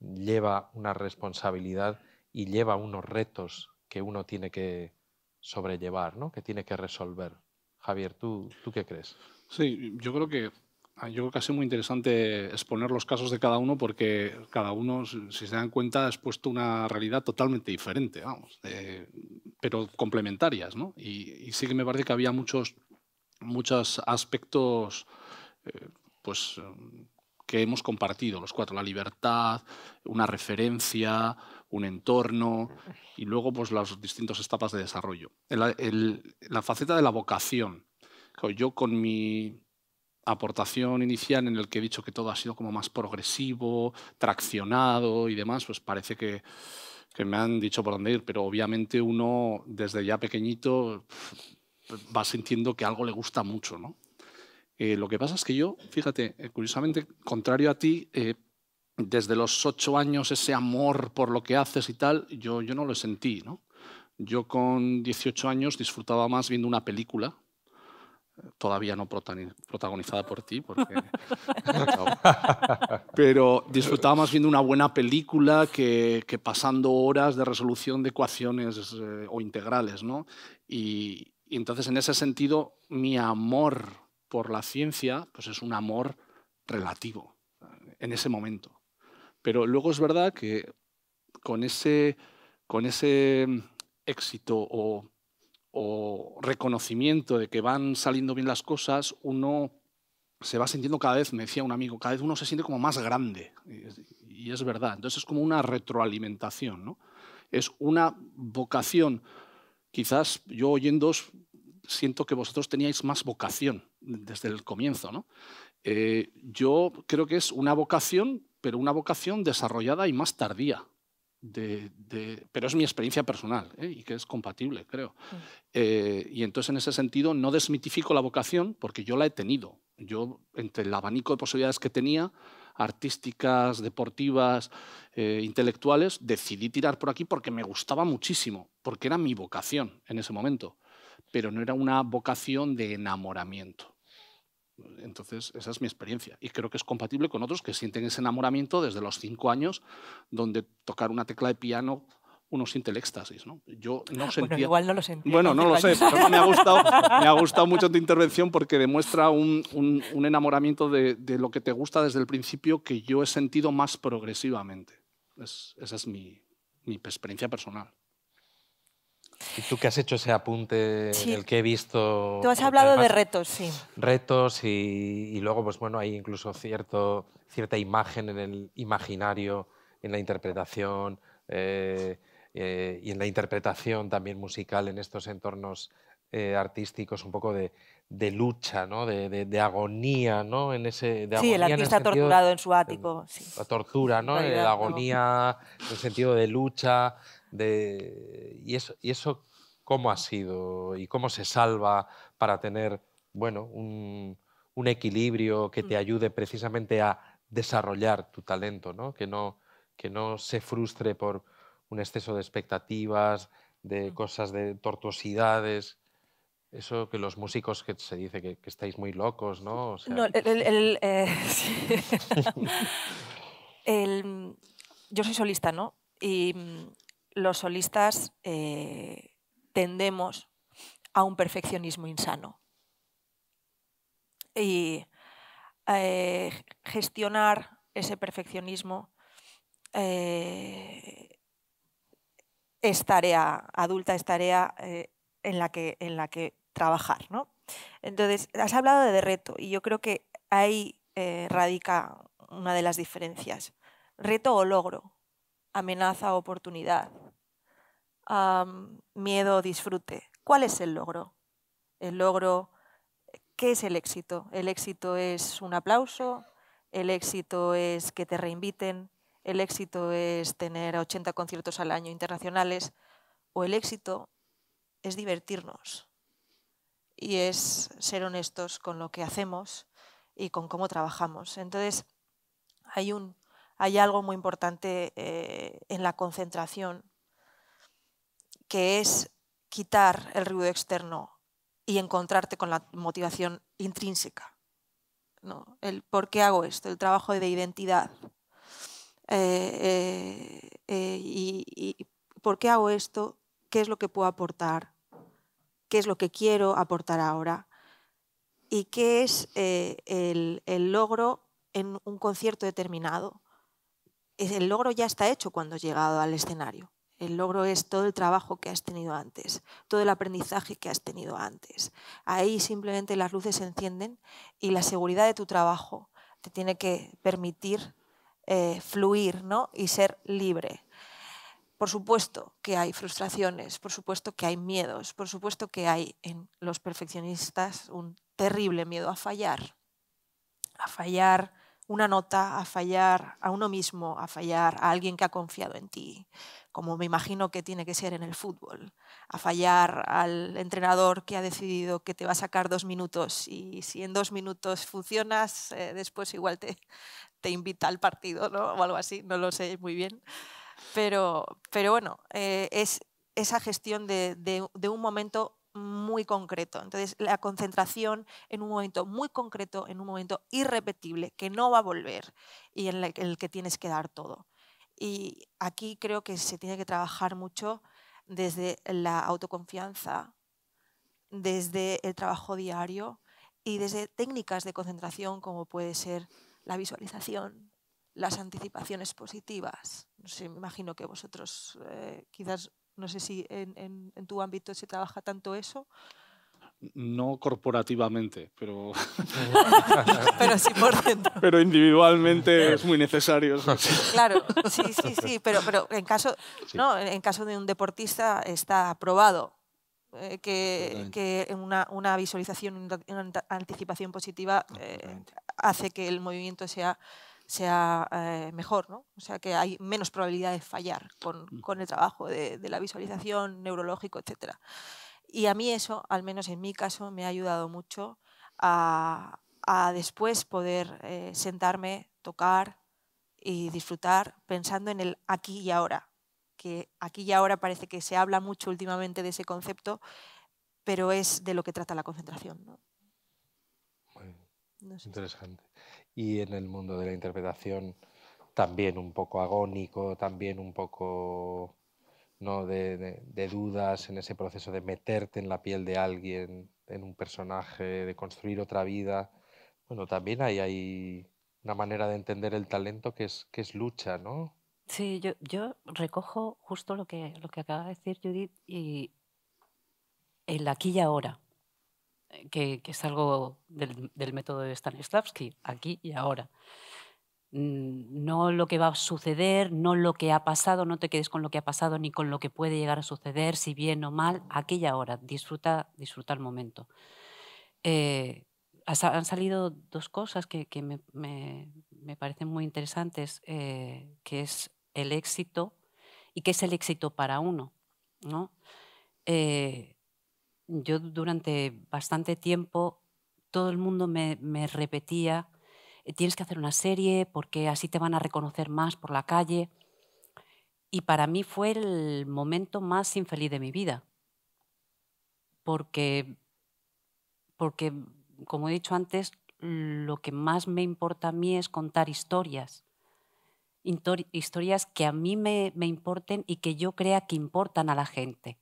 lleva una responsabilidad y lleva unos retos que uno tiene que sobrellevar, que tiene que resolver. Javier, ¿tú, ¿tú qué crees? Sí, yo creo que ah, yo creo que ha sido muy interesante exponer los casos de cada uno porque cada uno, si se dan cuenta, ha expuesto una realidad totalmente diferente, vamos, pero complementarias, ¿no? y, sí que me parece que había muchos muchos aspectos eh, pues, que hemos compartido los cuatro, la libertad, una referencia, un entorno y luego pues, las distintas etapas de desarrollo. la faceta de la vocación. Yo con mi aportación inicial en el que he dicho que todo ha sido como más progresivo, traccionado y demás, pues parece que, que me han dicho por dónde ir, pero obviamente uno desde ya pequeñito va sintiendo que algo le gusta mucho, ¿no? Eh, lo que pasa es que yo, fíjate, eh, curiosamente, contrario a ti, eh, desde los ocho años ese amor por lo que haces y tal, yo, yo no lo sentí, ¿no? Yo con 18 años disfrutaba más viendo una película, todavía no protagonizada por ti, porque... pero disfrutaba más viendo una buena película que, que pasando horas de resolución de ecuaciones o integrales, ¿no? Y, y entonces, en ese sentido, mi amor por la ciencia pues es un amor relativo en ese momento. Pero luego es verdad que con ese, con ese éxito o, reconocimiento de que van saliendo bien las cosas, uno se va sintiendo cada vez, me decía un amigo, cada vez uno se siente como más grande. Y es verdad. Entonces es como una retroalimentación. ¿no? Es una vocación. Quizás yo oyendo siento que vosotros teníais más vocación desde el comienzo. ¿no? Eh, yo creo que es una vocación, pero una vocación desarrollada y más tardía. De, pero es mi experiencia personal ¿eh? y que es compatible, creo. Mm. Eh, y entonces, en ese sentido, no desmitifico la vocación porque yo la he tenido. Yo, entre el abanico de posibilidades que tenía, artísticas, deportivas, intelectuales, decidí tirar por aquí porque me gustaba muchísimo, porque era mi vocación en ese momento pero no era una vocación de enamoramiento. Entonces, esa es mi experiencia. Y creo que es compatible con otros que sienten ese enamoramiento desde los cinco años, donde tocar una tecla de piano uno siente el éxtasis, Yo no bueno, igual no lo sentía. Bueno, no lo sé, pero me ha, gustado, mucho tu intervención porque demuestra un, enamoramiento de, lo que te gusta desde el principio que yo he sentido más progresivamente. esa es mi experiencia personal. ¿Y tú que has hecho ese apunte el que he visto? Tú has hablado de retos, sí. Retos y, luego, pues bueno, hay incluso cierto, cierta imagen en el imaginario, en la interpretación eh, eh, y en la interpretación también musical en estos entornos eh, artísticos, un poco de, de lucha, ¿no? de, de, agonía, ¿no? En ese, sí, el artista torturado en su ático. sí. La tortura, ¿no? La agonía, en el sentido de lucha, de, y, eso, eso cómo ha sido y cómo se salva para tener bueno, un, equilibrio que te mm. ayude precisamente a desarrollar tu talento, ¿no? Que, no, que no se frustre por un exceso de expectativas, de mm. cosas de tortuosidades? Eso que los músicos que se dice que, estáis muy locos, ¿no? no eh, el, yo soy solista, ¿no? Y mm, los solistas eh, tendemos a un perfeccionismo insano. Y eh, gestionar ese perfeccionismo eh, es tarea adulta, es tarea en, la que, en la que trabajar. ¿no? Entonces, has hablado de reto y yo creo que ahí radica una de las diferencias. Reto o logro amenaza o oportunidad, miedo o disfrute. ¿Cuál es el logro? El logro, ¿qué es el éxito? El éxito es un aplauso, el éxito es que te reinviten, el éxito es tener 80 conciertos al año internacionales, o el éxito es divertirnos y es ser honestos con lo que hacemos y con cómo trabajamos. Entonces, hay un hay algo muy importante eh, en la concentración, que es quitar el ruido externo y encontrarte con la motivación intrínseca. ¿no? El por qué hago esto, el trabajo de identidad. Eh, eh, y, por qué hago esto, qué es lo que puedo aportar, qué es lo que quiero aportar ahora y qué es el, logro en un concierto determinado el logro ya está hecho cuando has llegado al escenario. El logro es todo el trabajo que has tenido antes, todo el aprendizaje que has tenido antes. Ahí simplemente las luces se encienden y la seguridad de tu trabajo te tiene que permitir eh, fluir ¿no? y ser libre. Por supuesto que hay frustraciones, por supuesto que hay miedos, por supuesto que hay en los perfeccionistas un terrible miedo a fallar, a fallar una nota, a fallar a uno mismo, a fallar a alguien que ha confiado en ti, como me imagino que tiene que ser en el fútbol, a fallar al entrenador que ha decidido que te va a sacar dos minutos y si en dos minutos funcionas, eh, después igual te, te invita al partido ¿no? o algo así, no lo sé muy bien. Pero, pero bueno, eh, es esa gestión de, de un momento muy concreto. Entonces, la concentración en un momento muy concreto, en un momento irrepetible, que no va a volver y en el que tienes que dar todo. Y aquí creo que se tiene que trabajar mucho desde la autoconfianza, desde el trabajo diario y desde técnicas de concentración como puede ser la visualización, las anticipaciones positivas. No sé, me imagino que vosotros eh, quizás no sé si en, tu ámbito se trabaja tanto eso. No corporativamente, pero. pero sí por Pero individualmente es muy necesario. claro, sí, sí, sí. Pero, pero en caso, ¿no? En caso de un deportista está aprobado eh, que, una, visualización, una anticipación positiva eh, hace que el movimiento sea sea eh, mejor, ¿no? O sea, que hay menos probabilidad de fallar con, mm. el trabajo de, la visualización, neurológico, etc. Y a mí eso, al menos en mi caso, me ha ayudado mucho a, después poder eh, sentarme, tocar y disfrutar pensando en el aquí y ahora, que aquí y ahora parece que se habla mucho últimamente de ese concepto, pero es de lo que trata la concentración. ¿no? Interesante y en el mundo de la interpretación también un poco agónico, también un poco ¿no? de, dudas en ese proceso de meterte en la piel de alguien, en un personaje, de construir otra vida. Bueno, también hay, hay una manera de entender el talento que es, que es lucha, ¿no? Sí, yo, yo recojo justo lo que, lo que acaba de decir Judith y el aquí y ahora que, es algo del, método de Stanislavski, aquí y ahora. Mm, no lo que va a suceder, no lo que ha pasado, no te quedes con lo que ha pasado ni con lo que puede llegar a suceder, si bien o mal, aquí y ahora. Disfruta, disfruta el momento. Eh, han salido dos cosas que, me, parecen muy interesantes, eh, que es el éxito y que es el éxito para uno. ¿no? Eh, yo durante bastante tiempo todo el mundo me, repetía, eh, tienes que hacer una serie porque así te van a reconocer más por la calle. Y para mí fue el momento más infeliz de mi vida, porque, porque como he dicho antes, lo que más me importa a mí es contar historias, historias que a mí me importen y que yo crea que importan a la gente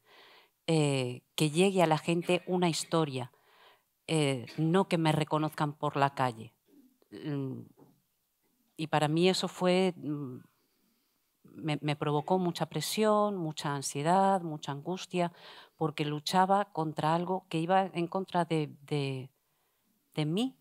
eh, que llegue a la gente una historia, eh, no que me reconozcan por la calle. Mm, y para mí eso fue, mm, me, provocó mucha presión, mucha ansiedad, mucha angustia, porque luchaba contra algo que iba en contra de, de mí,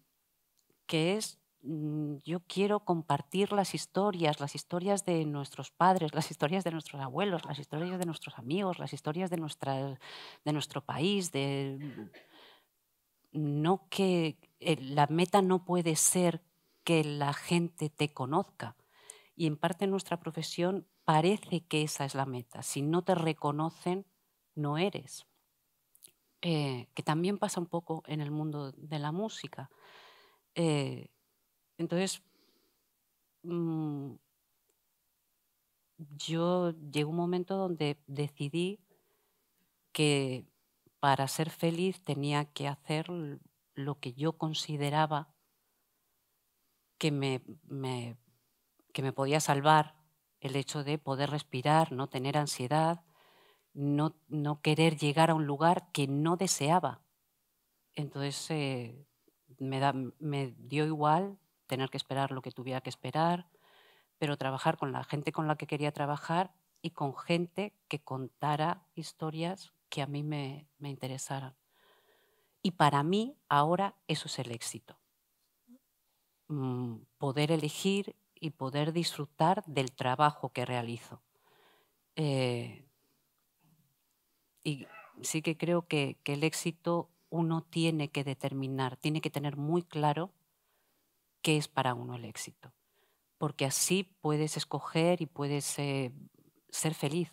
que es Mm, yo quiero compartir las historias, las historias de nuestros padres, las historias de nuestros abuelos, las historias de nuestros amigos, las historias de, nuestra, de nuestro país. De... No que eh, la meta no puede ser que la gente te conozca. Y en parte en nuestra profesión parece que esa es la meta. Si no te reconocen, no eres. Eh, que también pasa un poco en el mundo de la música. Eh, entonces, mmm, yo a un momento donde decidí que para ser feliz tenía que hacer lo que yo consideraba que me, podía salvar, el hecho de poder respirar, no tener ansiedad, no, querer llegar a un lugar que no deseaba. Entonces eh, me dio igual tener que esperar lo que tuviera que esperar, pero trabajar con la gente con la que quería trabajar y con gente que contara historias que a mí me, me interesaran. Y para mí ahora eso es el éxito. Mm, poder elegir y poder disfrutar del trabajo que realizo. Eh, y sí que creo que el éxito uno tiene que determinar, tiene que tener muy claro qué es para uno el éxito. Porque así puedes escoger y puedes eh, ser feliz.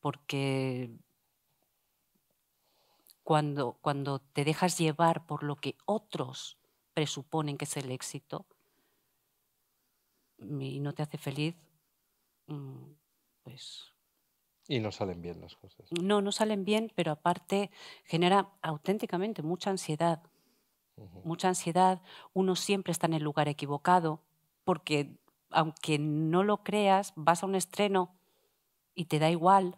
Porque cuando, cuando te dejas llevar por lo que otros presuponen que es el éxito y no te hace feliz, mm, pues... Y no salen bien las cosas. No, no salen bien, pero aparte genera auténticamente mucha ansiedad, mucha ansiedad, uno siempre está en el lugar equivocado, porque aunque no lo creas, vas a un estreno y te da igual.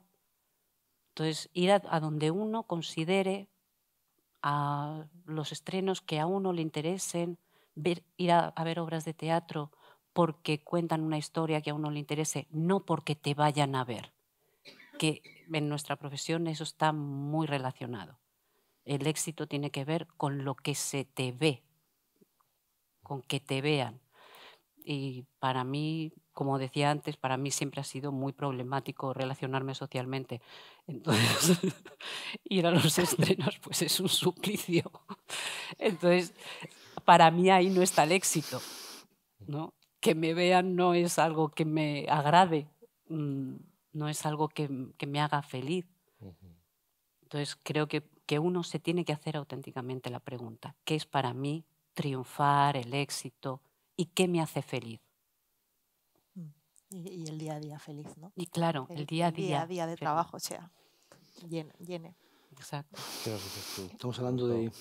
Entonces, ir a, donde uno considere a los estrenos que a uno le interesen, ir a ver obras de teatro porque cuentan una historia que a uno le interese, no porque te vayan a ver, que en nuestra profesión eso está muy relacionado. El éxito tiene que ver con lo que se te ve, con que te vean. Y para mí, como decía antes, para mí siempre ha sido muy problemático relacionarme socialmente. Entonces, ir a los estrenos pues es un suplicio. Entonces, para mí ahí no está el éxito. ¿no? Que me vean no es algo que me agrade, mm, no es algo que, que me haga feliz. Entonces, creo que que uno se tiene que hacer auténticamente la pregunta, ¿qué es para mí triunfar, el éxito y qué me hace feliz? Mm, y, el día a día feliz, ¿no? Y claro, el, día a día. día, a día de trabajo, o sea, llene. llene. Exacto. Estamos hablando de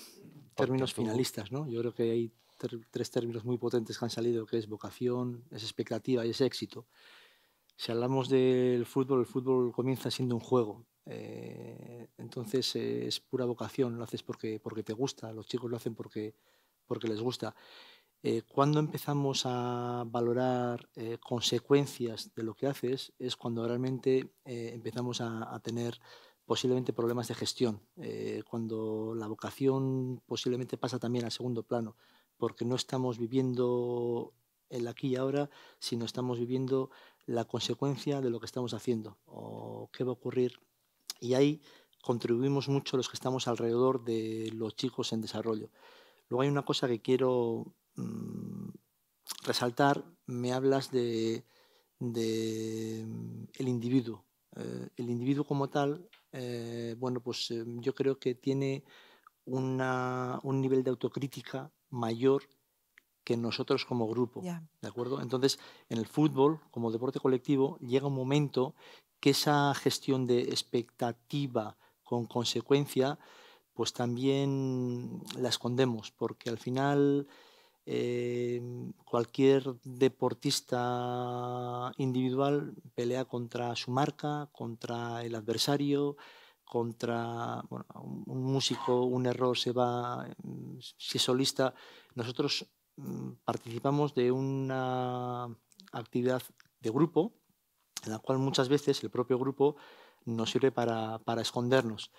términos finalistas, ¿no? Yo creo que hay tres términos muy potentes que han salido, que es vocación, es expectativa y es éxito. Si hablamos del fútbol, el fútbol comienza siendo un juego, eh, entonces eh, es pura vocación, lo haces porque, porque te gusta, los chicos lo hacen porque, porque les gusta. Eh, cuando empezamos a valorar consecuencias de lo que haces es cuando realmente empezamos a, a, tener posiblemente problemas de gestión, cuando la vocación posiblemente pasa también al segundo plano, porque no estamos viviendo el aquí y ahora, sino estamos viviendo la consecuencia de lo que estamos haciendo o qué va a ocurrir y ahí contribuimos mucho los que estamos alrededor de los chicos en desarrollo. Luego hay una cosa que quiero mm, resaltar. Me hablas de, mm, el individuo. Eh, el individuo como tal, eh, bueno, pues eh, yo creo que tiene un nivel de autocrítica mayor que nosotros como grupo. ¿De acuerdo? Entonces, en el fútbol, como deporte colectivo, llega un momento que esa gestión de expectativa con consecuencia, pues también la escondemos, porque al final em, cualquier deportista individual pelea contra su marca, contra el adversario, contra un músico, un error se va, si es solista, nosotros mm, participamos de una actividad de grupo en la cual muchas veces el propio grupo nos sirve para, para escondernos.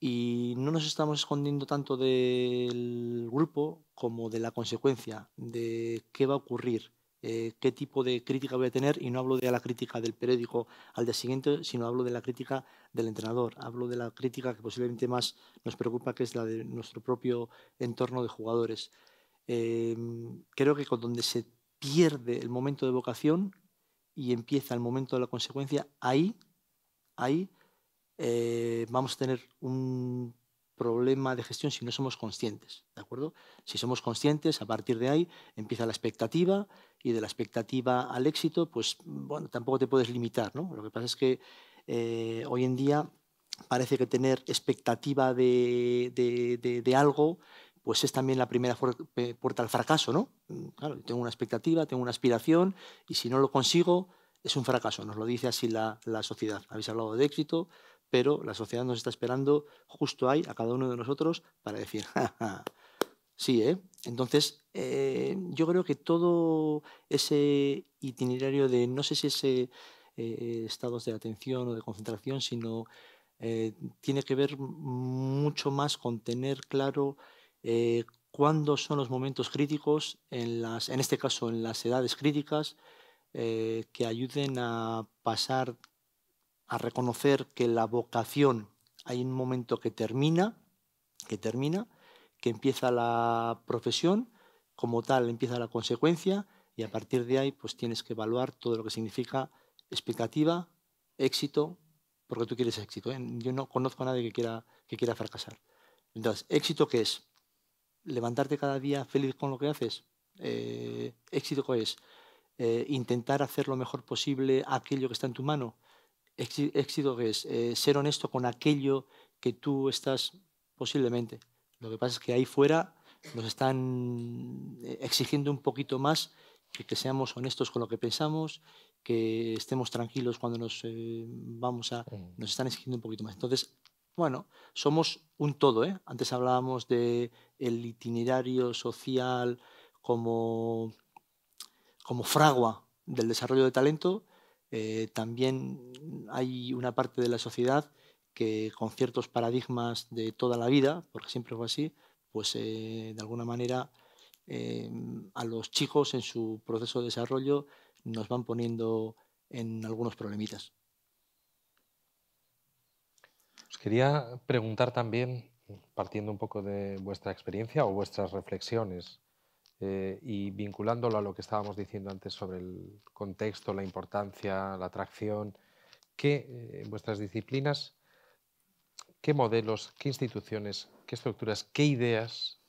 Y no nos estamos escondiendo tanto del grupo como de la consecuencia, de qué va a ocurrir, eh, qué tipo de crítica voy a tener, y no hablo de la crítica del periódico al día siguiente, sino hablo de la crítica del entrenador, hablo de la crítica que posiblemente más nos preocupa, que es la de nuestro propio entorno de jugadores. Em, creo que con donde se pierde el momento de vocación y empieza el momento de la consecuencia, ahí, ahí eh, vamos a tener un problema de gestión si no somos conscientes, ¿de acuerdo? Si somos conscientes, a partir de ahí empieza la expectativa y de la expectativa al éxito, pues bueno, tampoco te puedes limitar, ¿no? Lo que pasa es que eh, hoy en día parece que tener expectativa de, de algo pues es también la primera puerta al fracaso, ¿no? Mm, claro, tengo una expectativa, tengo una aspiración y si no lo consigo es un fracaso, nos lo dice así la, sociedad. Habéis hablado de éxito, pero la sociedad nos está esperando justo ahí a cada uno de nosotros para decir, sí, ¿eh? Entonces, eh, yo creo que todo ese itinerario de, no sé si ese eh, estados de atención o de concentración, sino eh, tiene que ver mucho más con tener claro eh, cuándo son los momentos críticos, en, este caso en las edades críticas, eh, que ayuden a pasar, a reconocer que la vocación hay un momento que termina, que termina, que empieza la profesión, como tal empieza la consecuencia y a partir de ahí pues tienes que evaluar todo lo que significa expectativa, éxito, porque tú quieres éxito. ¿eh? Yo no conozco a nadie que quiera, que quiera fracasar. Entonces, ¿éxito qué es? levantarte cada día feliz con lo que haces, éxito eh, éxito es. Eh, intentar hacer lo mejor posible aquello que está en tu mano, éxito es. Eh, ser honesto con aquello que tú estás posiblemente. Lo que pasa es que ahí fuera nos están exigiendo un poquito más que, que seamos honestos con lo que pensamos, que estemos tranquilos cuando nos vamos a... Nos están exigiendo un poquito más. Entonces, bueno, somos un todo. ¿eh? Antes hablábamos del itinerario social como, como fragua del desarrollo de talento. Eh, también hay una parte de la sociedad que con ciertos paradigmas de toda la vida, porque siempre fue así, pues eh, de alguna manera em, a los chicos en su proceso de desarrollo nos van poniendo en algunos problemitas. Os pues quería preguntar también, partiendo un poco de vuestra experiencia o vuestras reflexiones eh, y vinculándolo a lo que estábamos diciendo antes sobre el contexto, la importancia, la atracción, ¿qué eh, en vuestras disciplinas, qué modelos, qué instituciones, qué estructuras, qué ideas,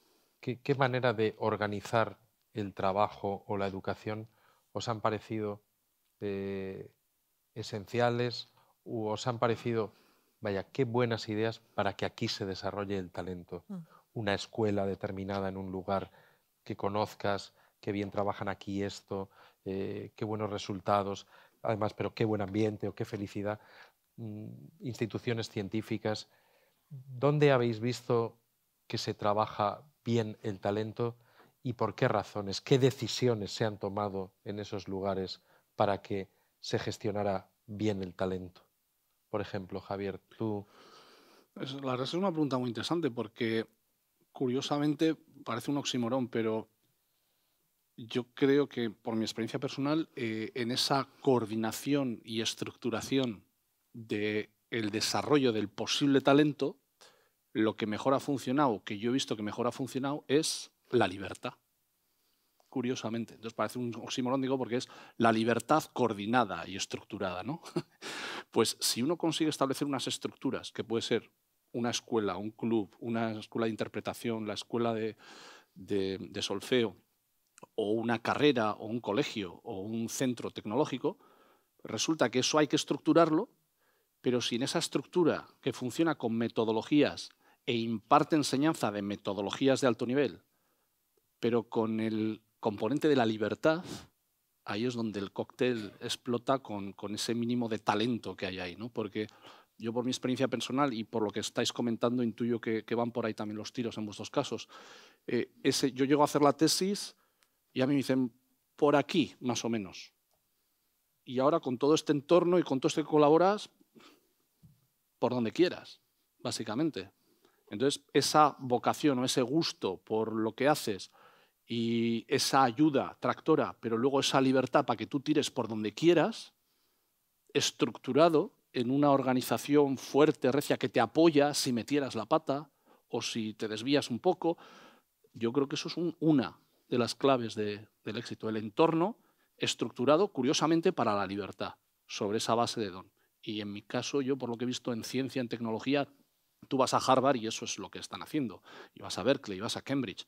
qué, manera de organizar el trabajo o la educación os han parecido eh, esenciales o os han parecido Vaya, qué buenas ideas para que aquí se desarrolle el talento. Mm. Una escuela determinada en un lugar que conozcas, qué bien trabajan aquí esto, eh, qué buenos resultados, además, pero qué buen ambiente o qué felicidad. Mm, instituciones científicas, ¿dónde habéis visto que se trabaja bien el talento y por qué razones, qué decisiones se han tomado en esos lugares para que se gestionara bien el talento? por ejemplo, Javier? Tú... la verdad es una pregunta muy interesante porque, curiosamente, parece un oxímoron, pero yo creo que, por mi experiencia personal, eh, en esa coordinación y estructuración del desarrollo del posible talento, lo que mejor ha funcionado, que yo he visto que mejor ha funcionado, es la libertad. Curiosamente. Entonces parece un oxímoron, digo, porque es la libertad coordinada y estructurada, ¿no? Pues si uno consigue establecer unas estructuras, que puede ser una escuela, un club, una escuela de interpretación, la escuela de, solfeo, o una carrera, o un colegio, o un centro tecnológico, resulta que eso hay que estructurarlo, pero si en esa estructura que funciona con metodologías e imparte enseñanza de metodologías de alto nivel, pero con el componente de la libertad, ahí es donde el cóctel explota con, ese mínimo de talento que hay ahí, ¿no? Porque yo por mi experiencia personal y por lo que estáis comentando intuyo que, van por ahí también los tiros en vuestros casos. Eh, yo llego a hacer la tesis y a mí me dicen, por aquí, más o menos. Y ahora con todo este entorno y con todo esto que colaboras, por donde quieras, básicamente. Entonces, esa vocación o ese gusto por lo que haces, y esa ayuda tractora, pero luego esa libertad para que tú tires por donde quieras, estructurado en una organización fuerte, recia, que te apoya si metieras la pata o si te desvías un poco, yo creo que eso es una de las claves del éxito, el entorno estructurado curiosamente para la libertad, sobre esa base de don. Y en mi caso, yo por lo que he visto en ciencia, en tecnología, tú vas a Harvard y eso es lo que están haciendo. Y vas a Berkeley, y vas a Cambridge.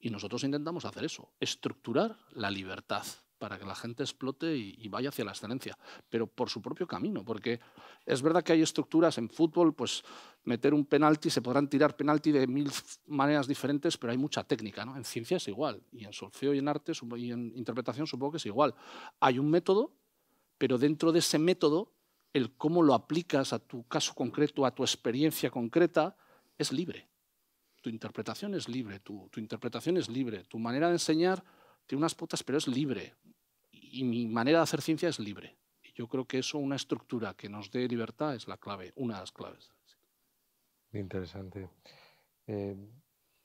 Y nosotros intentamos hacer eso, estructurar la libertad para que la gente explote y, vaya hacia la excelencia, pero por su propio camino, porque es verdad que hay estructuras en fútbol, pues meter un penalti, se podrán tirar penalti de mil maneras diferentes, pero hay mucha técnica, ¿no? En ciencia es igual, y en solfeo y en arte y en interpretación supongo que es igual. Hay un método, pero dentro de ese método, el cómo lo aplicas a tu caso concreto, a tu experiencia concreta, es libre interpretación es libre, tu, interpretación es libre, tu manera de enseñar tiene unas putas, pero es libre. Y mi manera de hacer ciencia es libre. Y yo creo que eso, una estructura que nos dé libertad, es la clave, una de las claves. Interesante. Eh,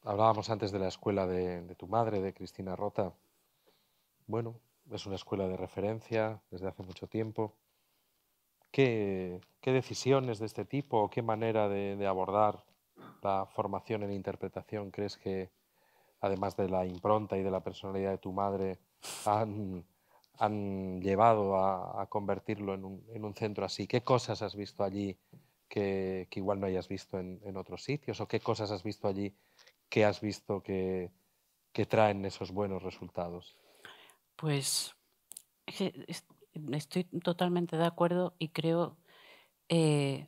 hablábamos antes de la escuela de, tu madre, de Cristina Rota. Bueno, es una escuela de referencia desde hace mucho tiempo. ¿Qué, decisiones de este tipo o qué manera de abordar la formación en interpretación crees que, además de la impronta y de la personalidad de tu madre, han, llevado a, convertirlo en un, centro así? ¿Qué cosas has visto allí que, igual no hayas visto en, otros sitios? ¿O qué cosas has visto allí que has visto que, traen esos buenos resultados? Pues estoy totalmente de acuerdo y creo eh,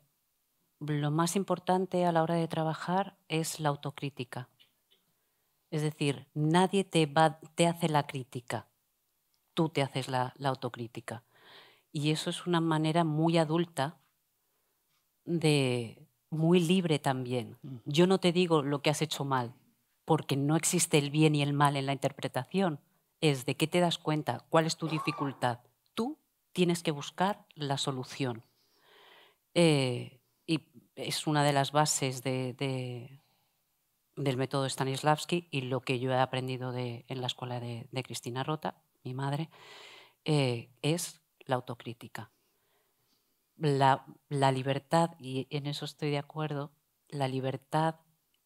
lo más importante a la hora de trabajar es la autocrítica. Es decir, nadie te, te hace la crítica, tú te haces la, autocrítica. Y eso es una manera muy adulta de, muy libre también. Yo no te digo lo que has hecho mal, porque no existe el bien y el mal en la interpretación. Es de qué te das cuenta, cuál es tu dificultad. Tú tienes que buscar la solución. Eh, es una de las bases del método Stanislavski y lo que yo he aprendido en la escuela de, Cristina Rota, mi madre, eh, es la autocrítica. La, libertad, y en eso estoy de acuerdo, la libertad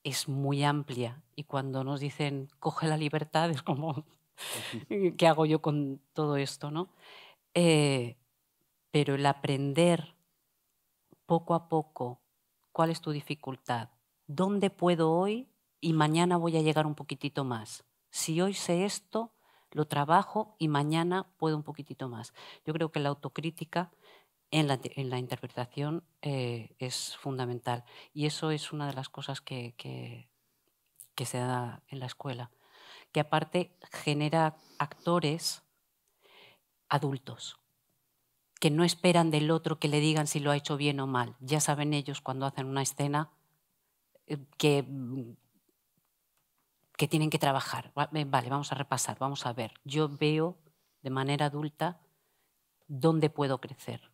es muy amplia y cuando nos dicen coge la libertad es como ¿qué hago yo con todo esto? ¿no? Eh, pero el aprender poco a poco cuál es tu dificultad, dónde puedo hoy y mañana voy a llegar un poquitito más. Si hoy sé esto, lo trabajo y mañana puedo un poquitito más. Yo creo que la autocrítica en la, interpretación eh, es fundamental y eso es una de las cosas que se da en la escuela, que aparte genera actores adultos que no esperan del otro que le digan si lo ha hecho bien o mal. Ya saben ellos cuando hacen una escena eh, que, mm, que tienen que trabajar. Eh, vale, vamos a repasar, vamos a ver. Yo veo de manera adulta dónde puedo crecer.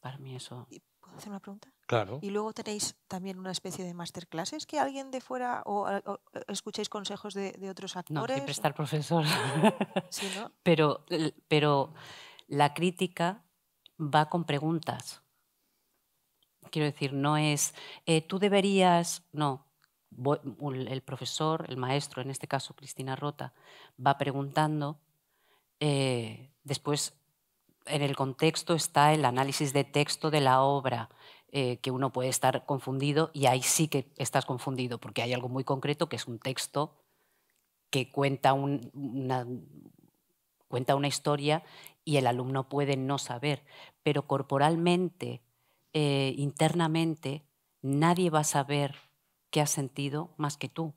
Para mí eso. ¿Puedo hacer una pregunta? Claro. Y luego tenéis también una especie de masterclasses que alguien de fuera o, escucháis consejos de, otros actores. No, hay que prestar profesor. ¿Sí, no? pero, pero la crítica va con preguntas. Quiero decir, no es, eh, tú deberías, no, el profesor, el maestro, en este caso Cristina Rota, va preguntando, eh, después en el contexto está el análisis de texto de la obra, eh, que uno puede estar confundido y ahí sí que estás confundido, porque hay algo muy concreto que es un texto que cuenta, cuenta una historia y el alumno puede no saber, pero corporalmente, eh, internamente, nadie va a saber qué has sentido más que tú.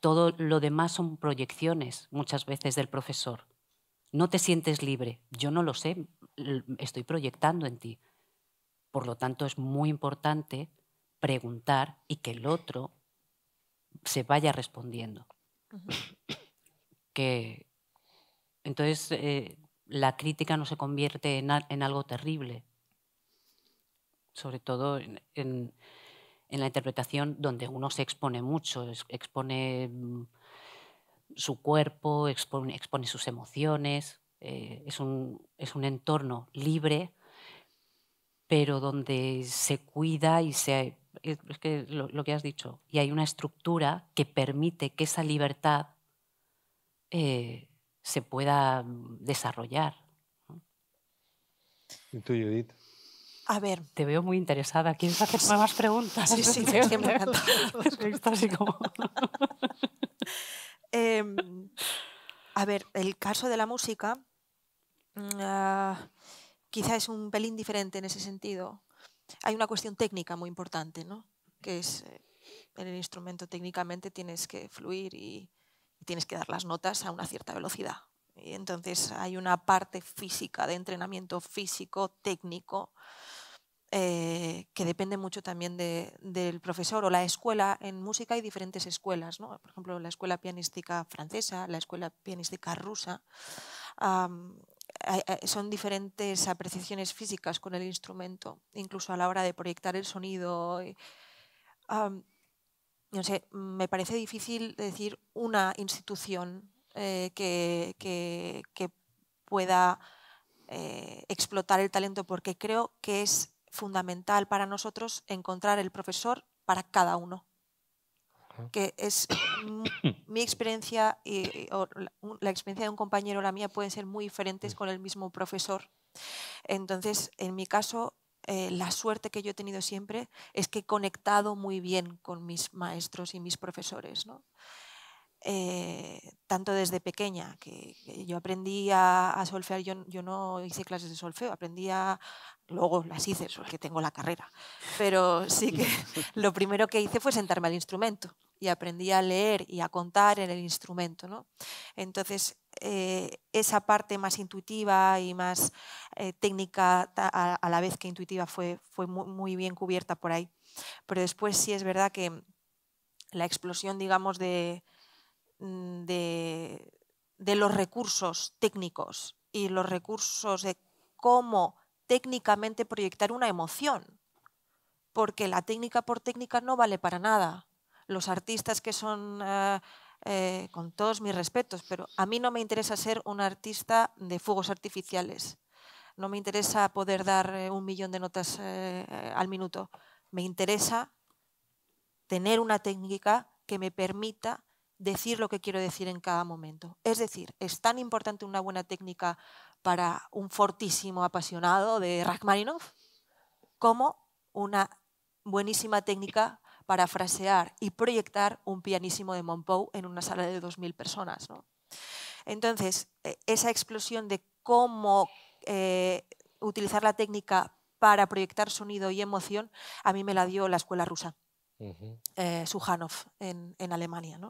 Todo lo demás son proyecciones muchas veces del profesor. No te sientes libre, yo no lo sé, estoy proyectando en ti. Por lo tanto, es muy importante preguntar y que el otro se vaya respondiendo. que, entonces, eh, la crítica no se convierte en, algo terrible, sobre todo en, la interpretación donde uno se expone mucho, expone mm, su cuerpo, expone, sus emociones. Eh, es, un, entorno libre, pero donde se cuida y Es que lo, que has dicho, y hay una estructura que permite que esa libertad eh, se pueda mm, desarrollar. ¿Y tú, Judith? A ver. Te veo muy interesada. ¿Quieres hacerme más preguntas? Sí, sí, Siempre me encanta. así como... Em, a ver, el caso de la música quizás mm, ah, quizá es un pelín diferente en ese sentido. Hay una cuestión técnica muy importante, ¿no? Que es eh, en el instrumento técnicamente tienes que fluir y, tienes que dar las notas a una cierta velocidad. Y entonces hay una parte física, de entrenamiento físico, técnico, eh, que depende mucho también del profesor o la escuela. En música hay diferentes escuelas, ¿no? por ejemplo, la escuela pianística francesa, la escuela pianística rusa. son diferentes apreciaciones físicas con el instrumento, incluso a la hora de proyectar el sonido. Y, me parece difícil decir una institución eh, que, pueda eh, explotar el talento, porque creo que es fundamental para nosotros encontrar el profesor para cada uno. Que es mi experiencia y, la, la, experiencia de un compañero o la mía pueden ser muy diferentes mm. con el mismo profesor. Entonces, en mi caso, eh, la suerte que yo he tenido siempre es que he conectado muy bien con mis maestros y mis profesores. Eh, tanto desde pequeña, que, yo aprendí a, solfear, yo, yo, no hice clases de solfeo, aprendí a, luego las hice, porque tengo la carrera, pero sí que lo primero que hice fue sentarme al instrumento y aprendí a leer y a contar en el instrumento. ¿no? Entonces, eh, esa parte más intuitiva y más eh, técnica a, la vez que intuitiva fue, fue muy, bien cubierta por ahí. Pero después sí es verdad que la explosión, digamos, mm, de los recursos técnicos y los recursos de cómo técnicamente proyectar una emoción, porque la técnica por técnica no vale para nada los artistas que son, eh, eh, con todos mis respetos, pero a mí no me interesa ser un artista de fuegos artificiales. No me interesa poder dar eh, un millón de notas al minuto. Me interesa tener una técnica que me permita decir lo que quiero decir en cada momento. Es decir, es tan importante una buena técnica para un fortísimo apasionado de Rachmaninoff como una buenísima técnica parafrasear y proyectar un pianísimo de Monpou en una sala de 2.000 personas. Entonces, eh, esa explosión de cómo eh, utilizar la técnica para proyectar sonido y emoción, a mí me la dio la escuela rusa, eh, Sujanov, en, Alemania.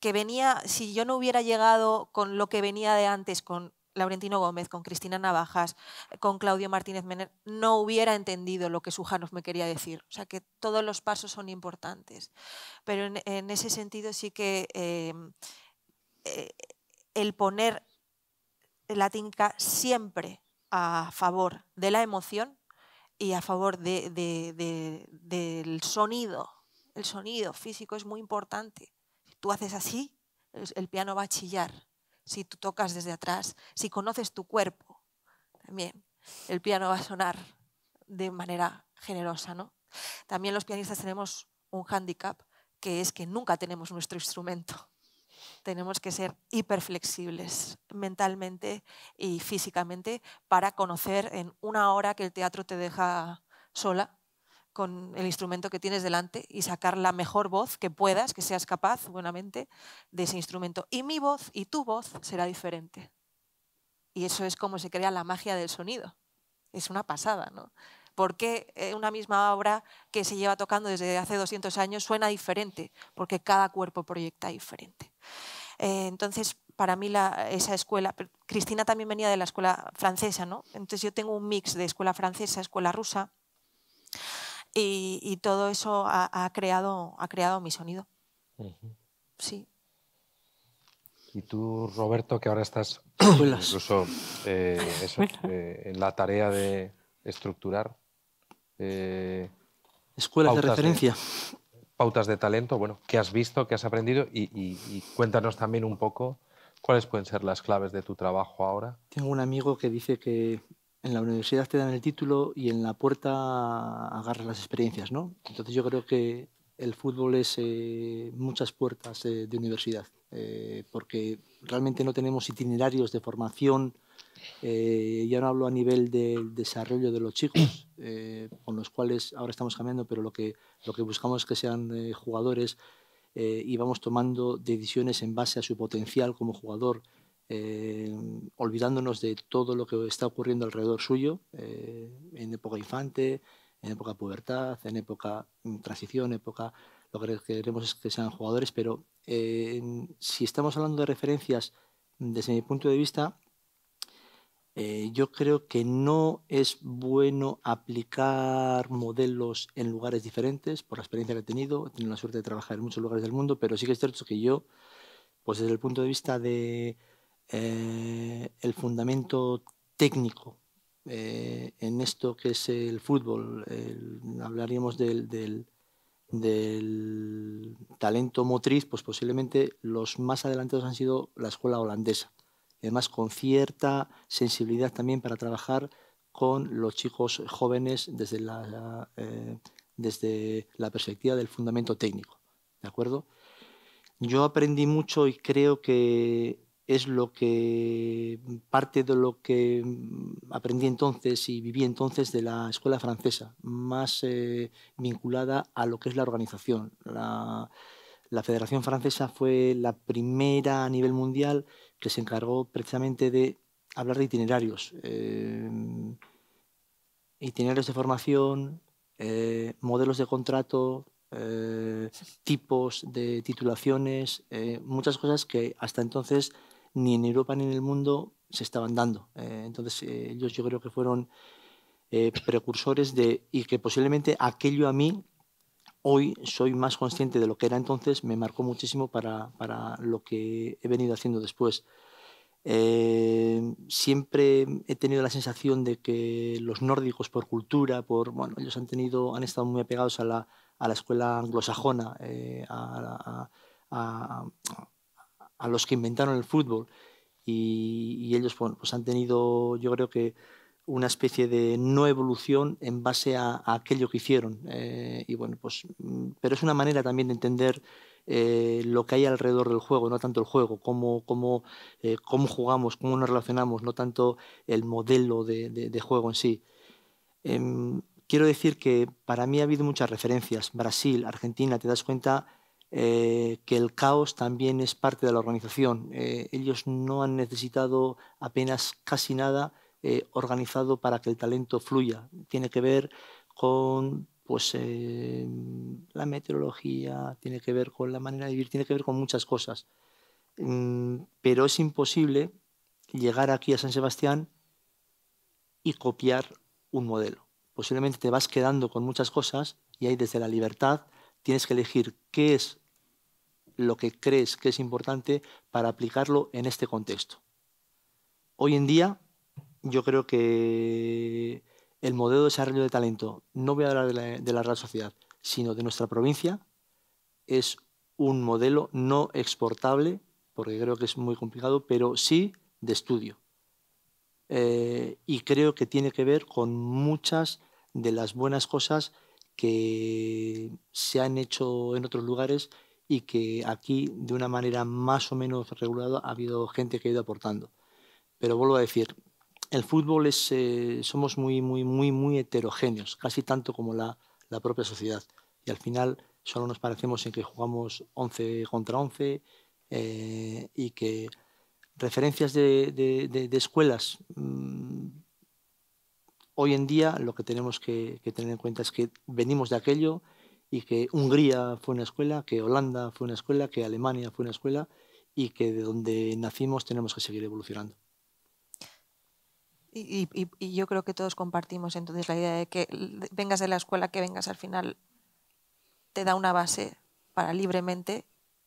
Que venía, si yo no hubiera llegado con lo que venía de antes, con Laurentino Gómez, con Cristina Navajas, eh, con Claudio Martínez Mener, no hubiera entendido lo que Sujanov me quería decir. O sea que todos los pasos son importantes. Pero en, ese sentido sí que em, eh, el poner la tinca siempre a favor de la emoción y a favor del sonido. El sonido físico es muy importante. Si tú haces así, el piano va a chillar si tú tocas desde atrás, si conoces tu cuerpo, también el piano va a sonar de manera generosa. ¿no? También los pianistas tenemos un hándicap, que es que nunca tenemos nuestro instrumento. Tenemos que ser hiperflexibles mentalmente y físicamente para conocer en una hora que el teatro te deja sola, con el instrumento que tienes delante y sacar la mejor voz que puedas, que seas capaz, buenamente, de ese instrumento. Y mi voz y tu voz será diferente. Y eso es como se crea la magia del sonido. Es una pasada, ¿no? Porque eh, una misma obra que se lleva tocando desde hace 200 años suena diferente? Porque cada cuerpo proyecta diferente. Eh, entonces, para mí esa escuela, Cristina también venía de la escuela francesa, ¿no? Entonces yo tengo un mix de escuela francesa, escuela rusa y, todo eso ha, creado, ha creado mi sonido. Sí. Y tú, Roberto, que ahora estás incluso eh, eh, en la tarea de estructurar. Eh, Escuelas de referencia. pautas de talento, bueno, ¿qué has visto, qué has aprendido? y, cuéntanos también un poco cuáles pueden ser las claves de tu trabajo ahora. Tengo un amigo que dice que en la universidad te dan el título y en la puerta agarras las experiencias, ¿no? Entonces yo creo que el fútbol es eh, muchas puertas de universidad, eh, porque realmente no tenemos itinerarios de formación, eh, ya no hablo a nivel del desarrollo de los chicos, con los cuales ahora estamos cambiando, pero lo que, lo que buscamos es que sean jugadores y vamos tomando decisiones en base a su potencial como jugador, eh, olvidándonos de todo lo que está ocurriendo alrededor suyo, eh, en época infante, en época pubertad, en época en mm, transición, época... Lo que queremos es que sean jugadores, pero eh, si estamos hablando de referencias desde mi punto de vista, yo creo que no es bueno aplicar modelos en lugares diferentes, por la experiencia que he tenido, he tenido la suerte de trabajar en muchos lugares del mundo, pero sí que es cierto que yo, pues desde el punto de vista de eh, el fundamento técnico eh, en esto que es el fútbol. hablaríamos del, talento motriz, pues posiblemente los más adelantados han sido la escuela holandesa. Además, con cierta sensibilidad también para trabajar con los chicos jóvenes desde la, eh, desde la perspectiva del fundamento técnico. ¿De acuerdo? Yo aprendí mucho y creo que es lo que parte de lo que mm, aprendí entonces y viví entonces de la escuela francesa, más eh, vinculada a lo que es la organización. La, Federación Francesa fue la primera a nivel mundial que se encargó precisamente de hablar de itinerarios, em, itinerarios de formación, eh, modelos de contrato, eh, tipos de titulaciones, muchas cosas que hasta entonces ni en Europa ni en el mundo se estaban dando. Eh, entonces, eh, ellos yo creo que fueron eh, precursores de, y que posiblemente aquello a mí, hoy soy más consciente de lo que era entonces, me marcó muchísimo para, para lo que he venido haciendo después. siempre he tenido la sensación de que los nórdicos, por cultura, por, bueno, ellos han, tenido, han estado muy apegados a la, a la escuela anglosajona, a a los que inventaron el fútbol. Y, ellos pues han tenido, yo creo que, una especie de no evolución en base a, aquello que hicieron. Eh, y bueno, pues, mm, pero es una manera también de entender eh, lo que hay alrededor del juego, no tanto el juego, cómo, cómo, eh, jugamos, cómo nos relacionamos, no tanto el modelo de juego en sí. Em, quiero decir que para mí ha habido muchas referencias. Brasil, Argentina, te das cuenta eh, que el caos también es parte de la organización. Eh, ellos no han necesitado apenas casi nada eh, organizado para que el talento fluya. Tiene que ver con pues, em, la meteorología, tiene que ver con la manera de vivir, tiene que ver con muchas cosas. Mm, pero es imposible llegar aquí a San Sebastián y copiar un modelo. Posiblemente te vas quedando con muchas cosas y ahí desde la libertad tienes que elegir qué es lo que crees que es importante para aplicarlo en este contexto. Hoy en día, yo creo que el modelo de desarrollo de talento, no voy a hablar de la, Real Sociedad, sino de nuestra provincia, es un modelo no exportable, porque creo que es muy complicado, pero sí de estudio. Eh, y creo que tiene que ver con muchas de las buenas cosas que se han hecho en otros lugares y que aquí, de una manera más o menos regulada, ha habido gente que ha ido aportando. Pero vuelvo a decir, el fútbol es, eh, somos muy, muy, muy, muy heterogéneos, casi tanto como la, propia sociedad. Y al final solo nos parecemos en que jugamos 11 contra 11 eh, y que referencias de, escuelas. Mm, hoy en día lo que tenemos que, que tener en cuenta es que venimos de aquello, y que Hungría fue una escuela, que Holanda fue una escuela, que Alemania fue una escuela y que de donde nacimos tenemos que seguir evolucionando. Y, yo creo que todos compartimos entonces la idea de que vengas de la escuela que vengas al final te da una base para libremente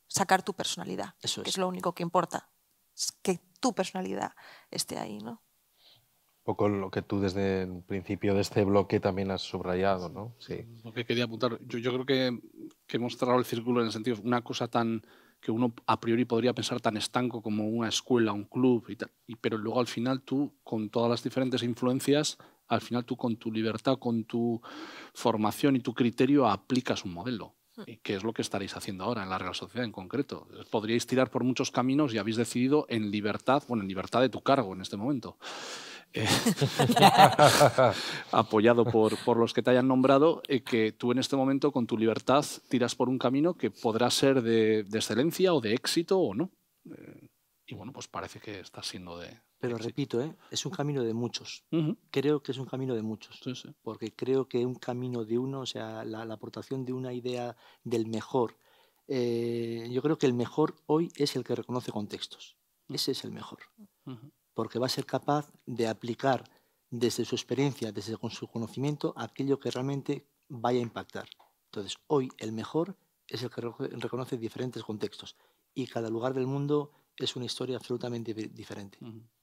sacar tu personalidad, Eso es. que es lo único que importa, que tu personalidad esté ahí, ¿no? con lo que tú desde el principio de este bloque también has subrayado, ¿no? Sí. Lo que quería apuntar, yo, yo creo que, que, hemos cerrado el círculo en el sentido, una cosa tan que uno a priori podría pensar tan estanco como una escuela, un club, y, tal, pero luego al final tú, con todas las diferentes influencias, al final tú con tu libertad, con tu formación y tu criterio aplicas un modelo. Hmm. Y que es lo que estaréis haciendo ahora en la Real Sociedad en concreto. Podríais tirar por muchos caminos y habéis decidido en libertad, bueno, en libertad de tu cargo en este momento, apoyado por, los que te hayan nombrado, eh, que tú en este momento con tu libertad tiras por un camino que podrá ser de, excelencia o de éxito o no. Eh, y bueno, pues parece que estás siendo de... Pero repito, ¿eh? es un camino de muchos. Creo que es un camino de muchos. Porque creo que un camino de uno, o sea, la, aportación de una idea del mejor, yo creo que el mejor hoy es el que reconoce contextos. Ese es el mejor porque va a ser capaz de aplicar desde su experiencia, desde su conocimiento, aquello que realmente vaya a impactar. Entonces, hoy el mejor es el que reconoce diferentes contextos y cada lugar del mundo es una historia absolutamente diferente. Bueno,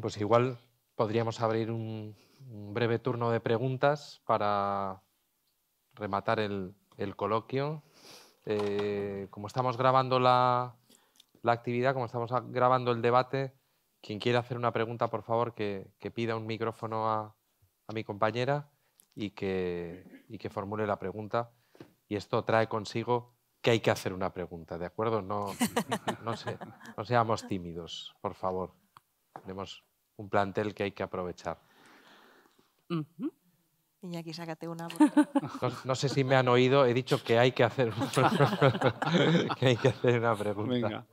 pues igual podríamos abrir un, breve turno de preguntas para rematar el, coloquio. Eh, como estamos grabando la, la actividad, como estamos grabando el debate, quien quiera hacer una pregunta, por favor, que, pida un micrófono a, mi compañera y que, formule la pregunta. Y esto trae consigo que hay que hacer una pregunta, ¿de acuerdo? No, no, seamos tímidos, por favor. Tenemos un plantel que hay que aprovechar. Iñaki, sácate una. No, sé si me han oído, he dicho que hay que hacer, una pregunta.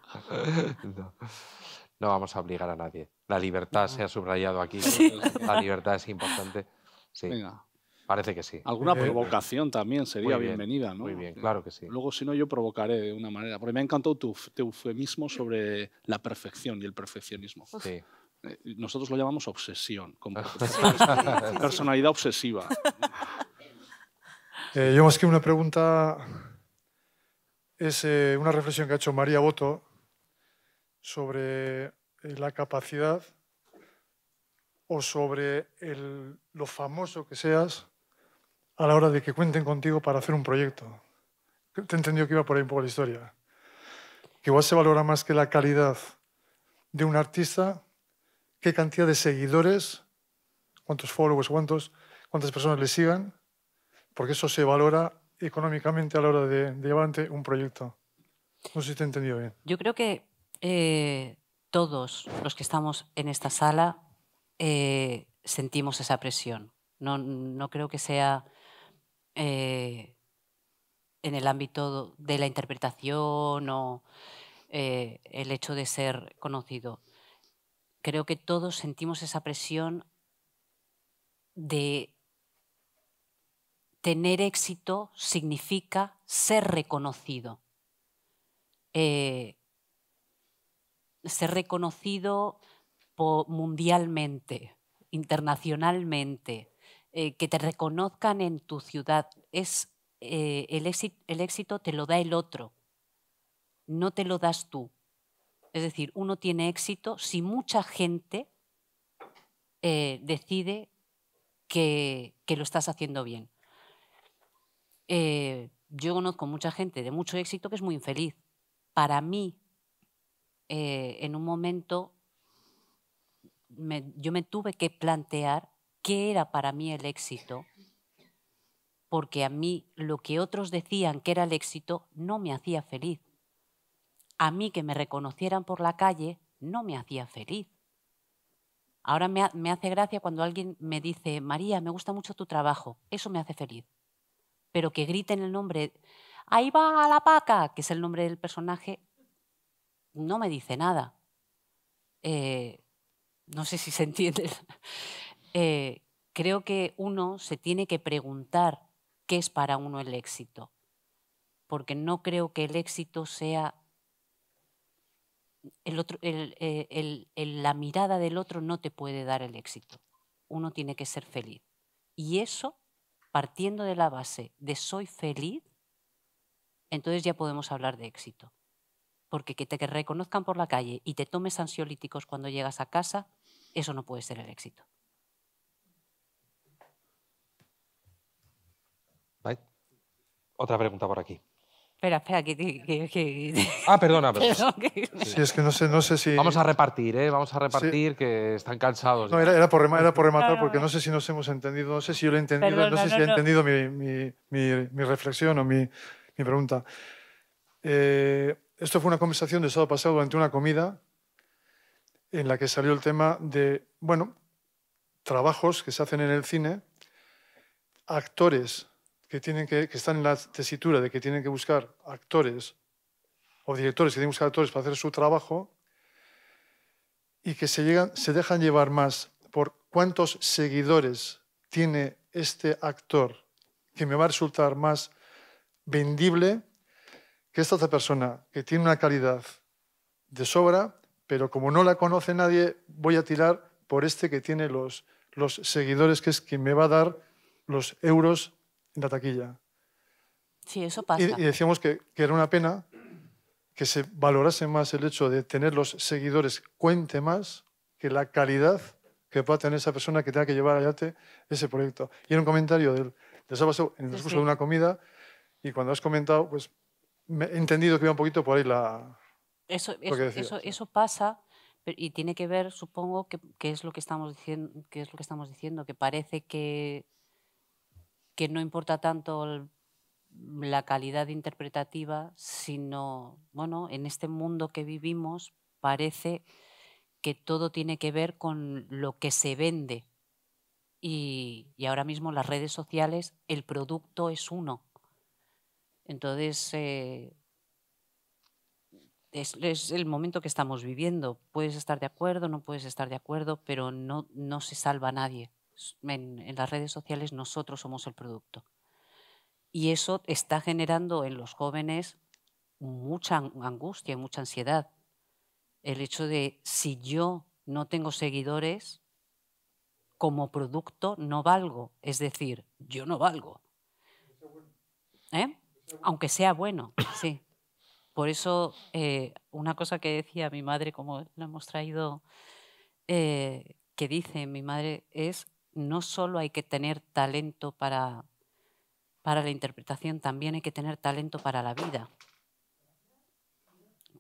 No, vamos a obligar a nadie. La libertad se ha subrayado aquí. La libertad es importante. Sí. Venga. Parece que sí. Alguna eh, provocación también sería bienvenida, ¿no? Muy bien, claro que sí. Luego, si no, yo provocaré de una manera. Porque me ha encantado tu, tu eufemismo sobre la perfección y el perfeccionismo. Sí. Eh, nosotros lo llamamos obsesión, ah. personalidad obsesiva. Eh, yo más que una pregunta, es eh, una reflexión que ha hecho María Boto sobre la capacidad o sobre lo famoso que seas a la hora de que cuenten contigo para hacer un proyecto. Te he entendido que iba por ahí un poco la historia. Que igual se valora más que la calidad de un artista qué cantidad de seguidores, cuántos followers, cuántas personas le sigan, porque eso se valora económicamente a la hora de, llevar ante un proyecto. No sé si te he entendido bien. Yo creo que eh, todos los que estamos en esta sala eh, sentimos esa presión. No, creo que sea eh, en el ámbito de la interpretación o el hecho de ser conocido creo que todos sentimos esa presión de tener éxito significa ser reconocido. Eh, ser reconocido mundialmente, internacionalmente, eh, que te reconozcan en tu ciudad. Es, eh, el, éxito, el éxito te lo da el otro, no te lo das tú. Es decir, uno tiene éxito si mucha gente eh, decide que, lo estás haciendo bien. Eh, yo conozco mucha gente de mucho éxito que es muy infeliz. Para mí, eh, en un momento, yo me tuve que plantear qué era para mí el éxito, porque a mí lo que otros decían que era el éxito no me hacía feliz a mí que me reconocieran por la calle no me hacía feliz. Ahora me, hace gracia cuando alguien me dice, María, me gusta mucho tu trabajo, eso me hace feliz. Pero que griten el nombre, ahí va la paca, que es el nombre del personaje, no me dice nada. Eh, no sé si se entiende. Eh, creo que uno se tiene que preguntar qué es para uno el éxito, porque no creo que el éxito sea el otro, eh, la mirada del otro no te puede dar el éxito. Uno tiene que ser feliz. Y eso, partiendo de la base de soy feliz, entonces ya podemos hablar de éxito. Porque que te reconozcan por la calle y te tomes ansiolíticos cuando llegas a casa, eso no puede ser el éxito. Otra pregunta por aquí. Espera, espera, que, Ah, perdona, perdona. es que no sé, si... Vamos a repartir, ¿eh? Vamos a repartir, que están cansados. No, era, por rematar, porque no sé si nos hemos entendido, no sé si yo lo he entendido, no sé si he entendido mi, reflexión o mi, pregunta. Eh, esto fue una conversación del sábado pasado durante una comida en la que salió el tema de, bueno, trabajos que se hacen en el cine, actores que, tienen que, están en la tesitura de que tienen que buscar actores o directores que tienen que buscar actores para hacer su trabajo y que se, llegan, se dejan llevar más por cuántos seguidores tiene este actor que me va a resultar más vendible que esta otra persona que tiene una calidad de sobra, pero como no la conoce nadie, voy a tirar por este que tiene los, los seguidores, que es quien me va a dar los euros en la taquilla. Sí, eso pasa. Y, decíamos que, que, era una pena que se valorase más el hecho de tener los seguidores cuente más que la calidad que pueda tener esa persona que tenga que llevar Yate ese proyecto. Y era un comentario del, de Sábado en el discurso de una comida y cuando has comentado, pues me he entendido que iba un poquito por ahí la... Eso, eso, pasa y tiene que ver, supongo, que, es lo que estamos diciendo, que es lo que estamos diciendo, que parece que que no importa tanto la calidad interpretativa, sino, bueno, en este mundo que vivimos parece que todo tiene que ver con lo que se vende. Y, ahora mismo las redes sociales, el producto es uno. Entonces, eh, es, el momento que estamos viviendo. Puedes estar de acuerdo, no puedes estar de acuerdo, pero no, no se salva a nadie en, las redes sociales nosotros somos el producto. Y eso está generando en los jóvenes mucha angustia y mucha ansiedad. El hecho de si yo no tengo seguidores, como producto no valgo. Es decir, yo no valgo. ¿Eh? Aunque sea bueno, sí. Por eso, eh, una cosa que decía mi madre, como la hemos traído, eh, que dice mi madre, es no solo hay que tener talento para, la interpretación, también hay que tener talento para la vida.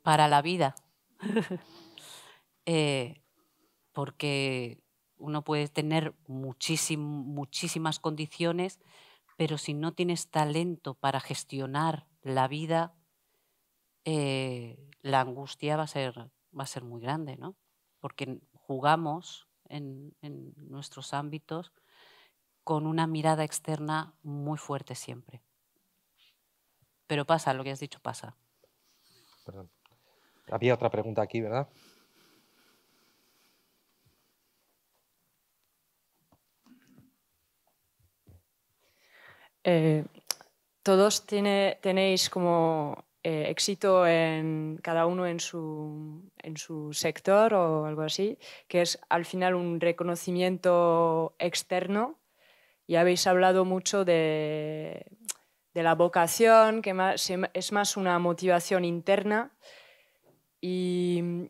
Para la vida. Eh, porque uno puede tener muchísimas condiciones, pero si no tienes talento para gestionar la vida, eh, la angustia a va a ser muy grande, ¿no? Porque jugamos en, nuestros ámbitos con una mirada externa muy fuerte siempre. Pero pasa, lo que has dicho pasa. Había otra pregunta aquí, ¿verdad? Eh, todos tiene, tenéis como eh, éxito en cada uno en su, en su sector o algo así, que es al final un reconocimiento externo. Y habéis hablado mucho de, de la vocación, que es más una motivación interna. Y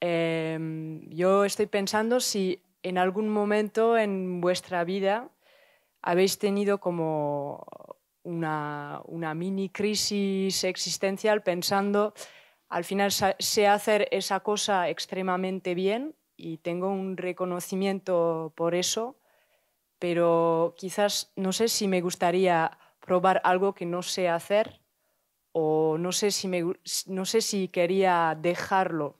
em, yo estoy pensando si en algún momento en vuestra vida habéis tenido como una, una mini crisis existencial pensando, al final sé hacer esa cosa extremadamente bien y tengo un reconocimiento por eso, pero quizás no sé si me gustaría probar algo que no sé hacer o no sé si, me, no sé si quería dejarlo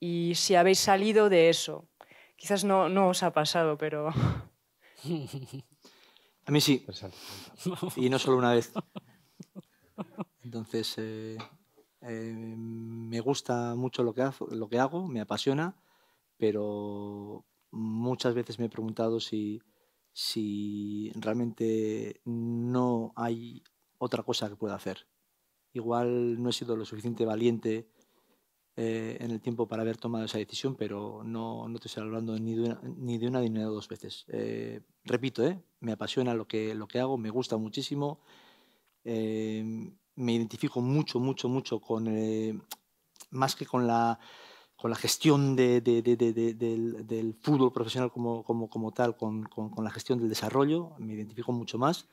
y si habéis salido de eso. Quizás no, no os ha pasado, pero... A mí sí. Pues y no solo una vez. Entonces, eh, eh, me gusta mucho lo que, hago, me apasiona, pero muchas veces me he preguntado si, si realmente no hay otra cosa que pueda hacer. Igual no he sido lo suficiente valiente eh, en el tiempo para haber tomado esa decisión, pero no, no te estoy hablando ni de una ni de, una, ni de dos veces. Eh, repito, eh, me apasiona lo que, lo que hago, me gusta muchísimo, eh, me identifico mucho, mucho, mucho con, más que con la con la gestión del, fútbol profesional como, como, como tal, con, con, con, la gestión del desarrollo, me identifico mucho más,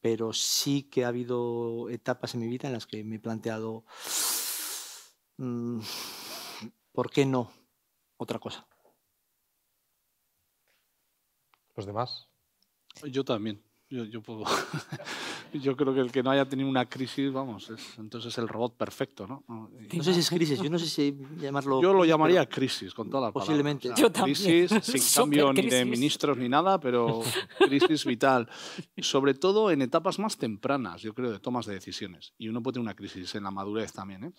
pero sí que ha habido etapas en mi vida en las que me he planteado Mm, ¿por qué no otra cosa? ¿Los demás? Yo también. Yo, puedo. yo creo que el que no haya tenido una crisis, vamos, es, entonces es el robot perfecto, ¿no? No sé si es crisis, yo no sé si llamarlo. Yo lo llamaría crisis, con toda la palabra. Posiblemente. yo también. Crisis, sin cambio ni de ministros ni nada, pero crisis vital. Sobre todo en etapas más tempranas, yo creo, de tomas de decisiones. Y uno puede tener una crisis en la madurez también, ¿eh?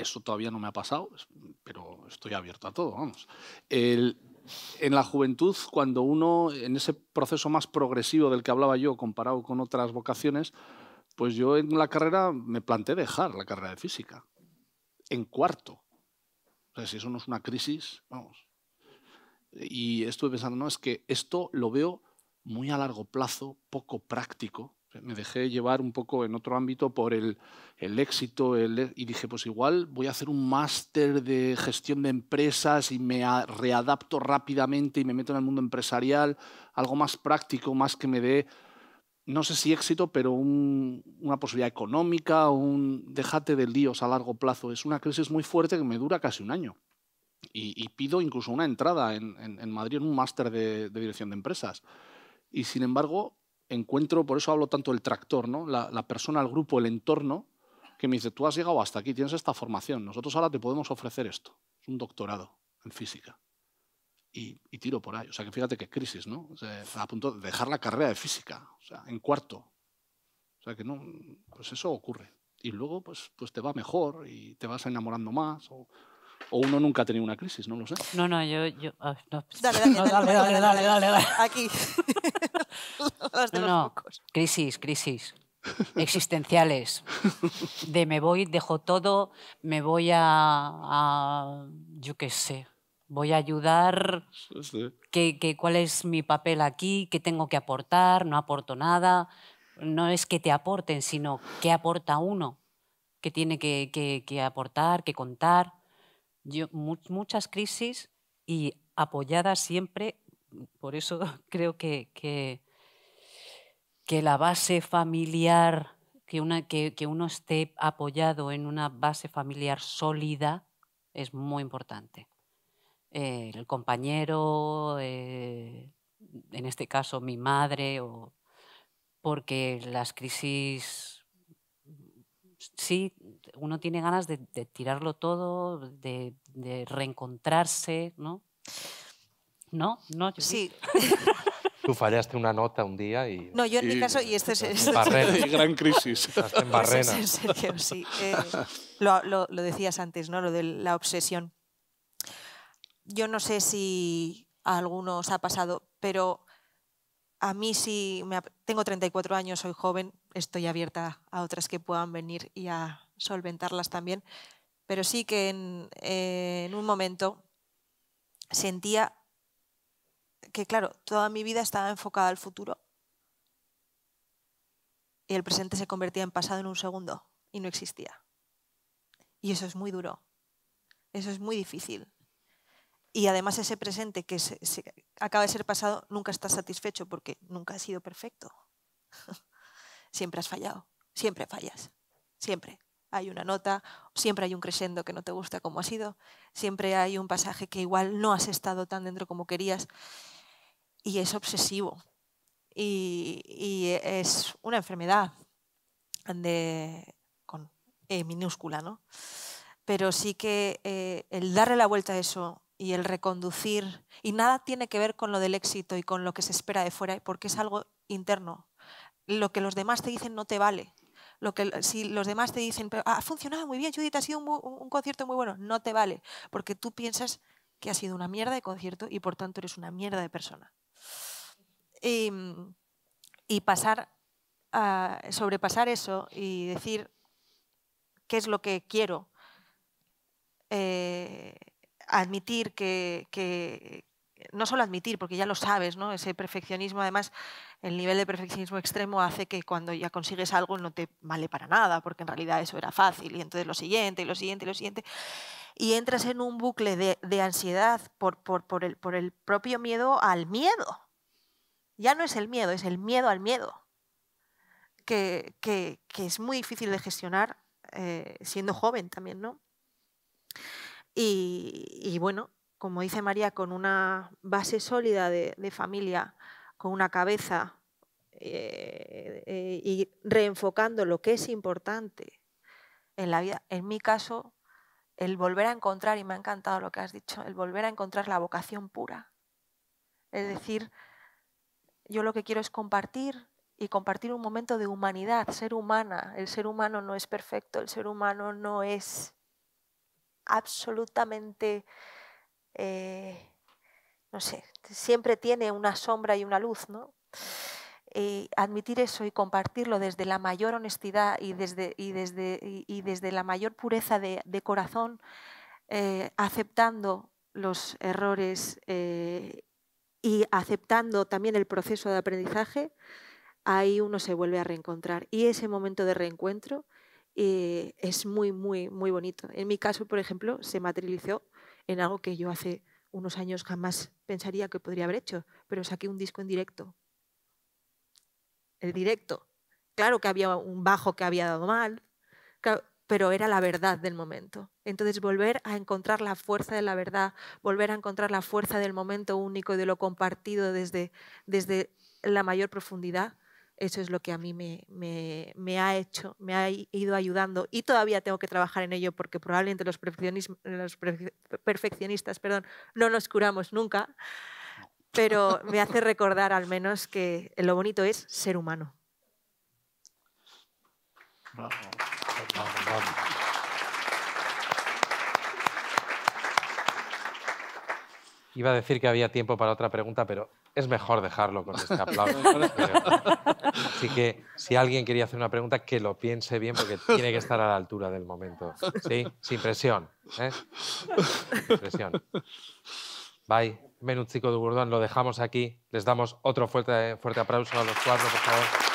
Eso todavía no me ha pasado, pero estoy abierto a todo, vamos. en la juventud, cuando uno, en ese proceso más progresivo del que hablaba yo, comparado con otras vocaciones, pues yo en la carrera me planteé dejar la carrera de física, en cuarto. O sea, si eso no es una crisis, vamos. Y estuve pensando, no, es que esto lo veo muy a largo plazo, poco práctico, me dejé llevar un poco en otro ámbito por el, éxito e, y dije, pues igual voy a hacer un máster de gestión de empresas y me readapto rápidamente y me meto en el mundo empresarial, algo más práctico, más que me dé, no sé si éxito, pero una posibilidad económica, un déjate del líos a largo plazo. Es una crisis muy fuerte que me dura casi un año. Y, pido incluso una entrada en, Madrid en un máster de, de dirección de empresas. Y sin embargo, encuentro, por eso hablo tanto del tractor, ¿no? la, persona, el grupo, el entorno, que me dice, tú has llegado hasta aquí, tienes esta formación, nosotros ahora te podemos ofrecer esto, es un doctorado en física. Y, tiro por ahí. O sea, que fíjate qué crisis, ¿no? a punto de dejar la carrera de física, o sea, en cuarto. O sea, que no, pues eso ocurre. Y luego, pues, pues te va mejor y te vas enamorando más. O, o uno nunca ha tenido una crisis, no lo sé. No, no, yo... yo Dale, dale, dale, dale, dale, Aquí. no, crisis, crisis. Existenciales. De me voy, dejo todo, me voy a... yo qué sé. Voy a ayudar. ¿Cuál es mi papel aquí? ¿Qué tengo que aportar? No aporto nada. No es que te aporten, sino qué aporta uno. ¿Qué tiene que, que, que aportar? ¿Qué contar? muchas crisis y apoyada siempre, por eso creo que, que, la base familiar, que, una, que, uno esté apoyado en una base familiar sólida es muy importante. Eh, el compañero, eh, en este caso mi madre, o, porque las crisis sí pues, uno tiene ganas de, tirarlo todo, de, reencontrarse, ¿no? No, no. Yo sí. Tú fallaste una nota un día y... No, yo en mi caso, y esto es... gran crisis. en sí. Eh, lo, decías antes, ¿no? Lo de la obsesión. Yo no sé si a algunos ha pasado, pero a mí sí, me, tengo 34 años, soy joven, estoy abierta a otras que puedan venir y a solventarlas también, pero sí que en, un momento sentía que, claro, toda mi vida estaba enfocada al futuro y el presente se convertía en pasado en un segundo y no existía. Y eso es muy duro, eso es muy difícil. Y además ese presente que acaba de ser pasado nunca está satisfecho porque nunca ha sido perfecto. siempre has fallado, siempre fallas, siempre hay una nota, siempre hay un crescendo que no te gusta como ha sido, siempre hay un pasaje que igual no has estado tan dentro como querías y es obsesivo y, es una enfermedad con e minúscula, ¿no? Pero sí que eh, el darle la vuelta a eso y el reconducir, y nada tiene que ver con lo del éxito y con lo que se espera de fuera, porque es algo interno. Lo que los demás te dicen no te vale, lo que, si los demás te dicen, ah, ha funcionado muy bien, Judith, ha sido un, concierto muy bueno, no te vale, porque tú piensas que ha sido una mierda de concierto y por tanto eres una mierda de persona. Em, y, pasar a sobrepasar eso y decir qué es lo que quiero, eh, admitir que, no solo admitir, porque ya lo sabes, ¿no? Ese perfeccionismo, además, el nivel de perfeccionismo extremo hace que cuando ya consigues algo no te vale para nada, porque en realidad eso era fácil, y entonces lo siguiente, y lo siguiente, y lo siguiente. Y entras en un bucle de, ansiedad por, el, propio miedo al miedo. Ya no es el miedo, es el miedo al miedo, que, es muy difícil de gestionar eh, siendo joven también, ¿no? y bueno, como dice María, con una base sólida de, familia, con una cabeza eh, eh, y reenfocando lo que es importante en la vida. En mi caso, el volver a encontrar, y me ha encantado lo que has dicho, el volver a encontrar la vocación pura. Es decir, yo lo que quiero es compartir y compartir un momento de humanidad, ser humana. El ser humano no es perfecto, el ser humano no es absolutamente eh, no sé, siempre tiene una sombra y una luz, ¿no? Eh, admitir eso y compartirlo desde la mayor honestidad y desde, y desde, y, desde la mayor pureza de, corazón, eh, aceptando los errores y aceptando también el proceso de aprendizaje, ahí uno se vuelve a reencontrar. Y ese momento de reencuentro es muy, muy, muy bonito. En mi caso, por ejemplo, se materializó en algo que yo hace unos años jamás pensaría que podría haber hecho, pero saqué un disco en directo. El directo. Claro que había un bajo que había dado mal, pero era la verdad del momento. Entonces volver a encontrar la fuerza de la verdad, volver a encontrar la fuerza del momento único y de lo compartido desde, desde la mayor profundidad, eso es lo que a mí me, ha hecho, me ha ido ayudando y todavía tengo que trabajar en ello porque probablemente los, perfeccionistas perdón, no nos curamos nunca, pero me hace recordar al menos que lo bonito es ser humano. Iba a decir que había tiempo para otra pregunta, pero es mejor dejarlo con este aplauso. Así que si alguien quería hacer una pregunta, que lo piense bien porque tiene que estar a la altura del momento. ¿Sí? Sin presión. ¿eh? Sin presión. Bye. Menuzico de Gordón, lo dejamos aquí. Les damos otro fuerte, fuerte aplauso a los cuatro, por favor.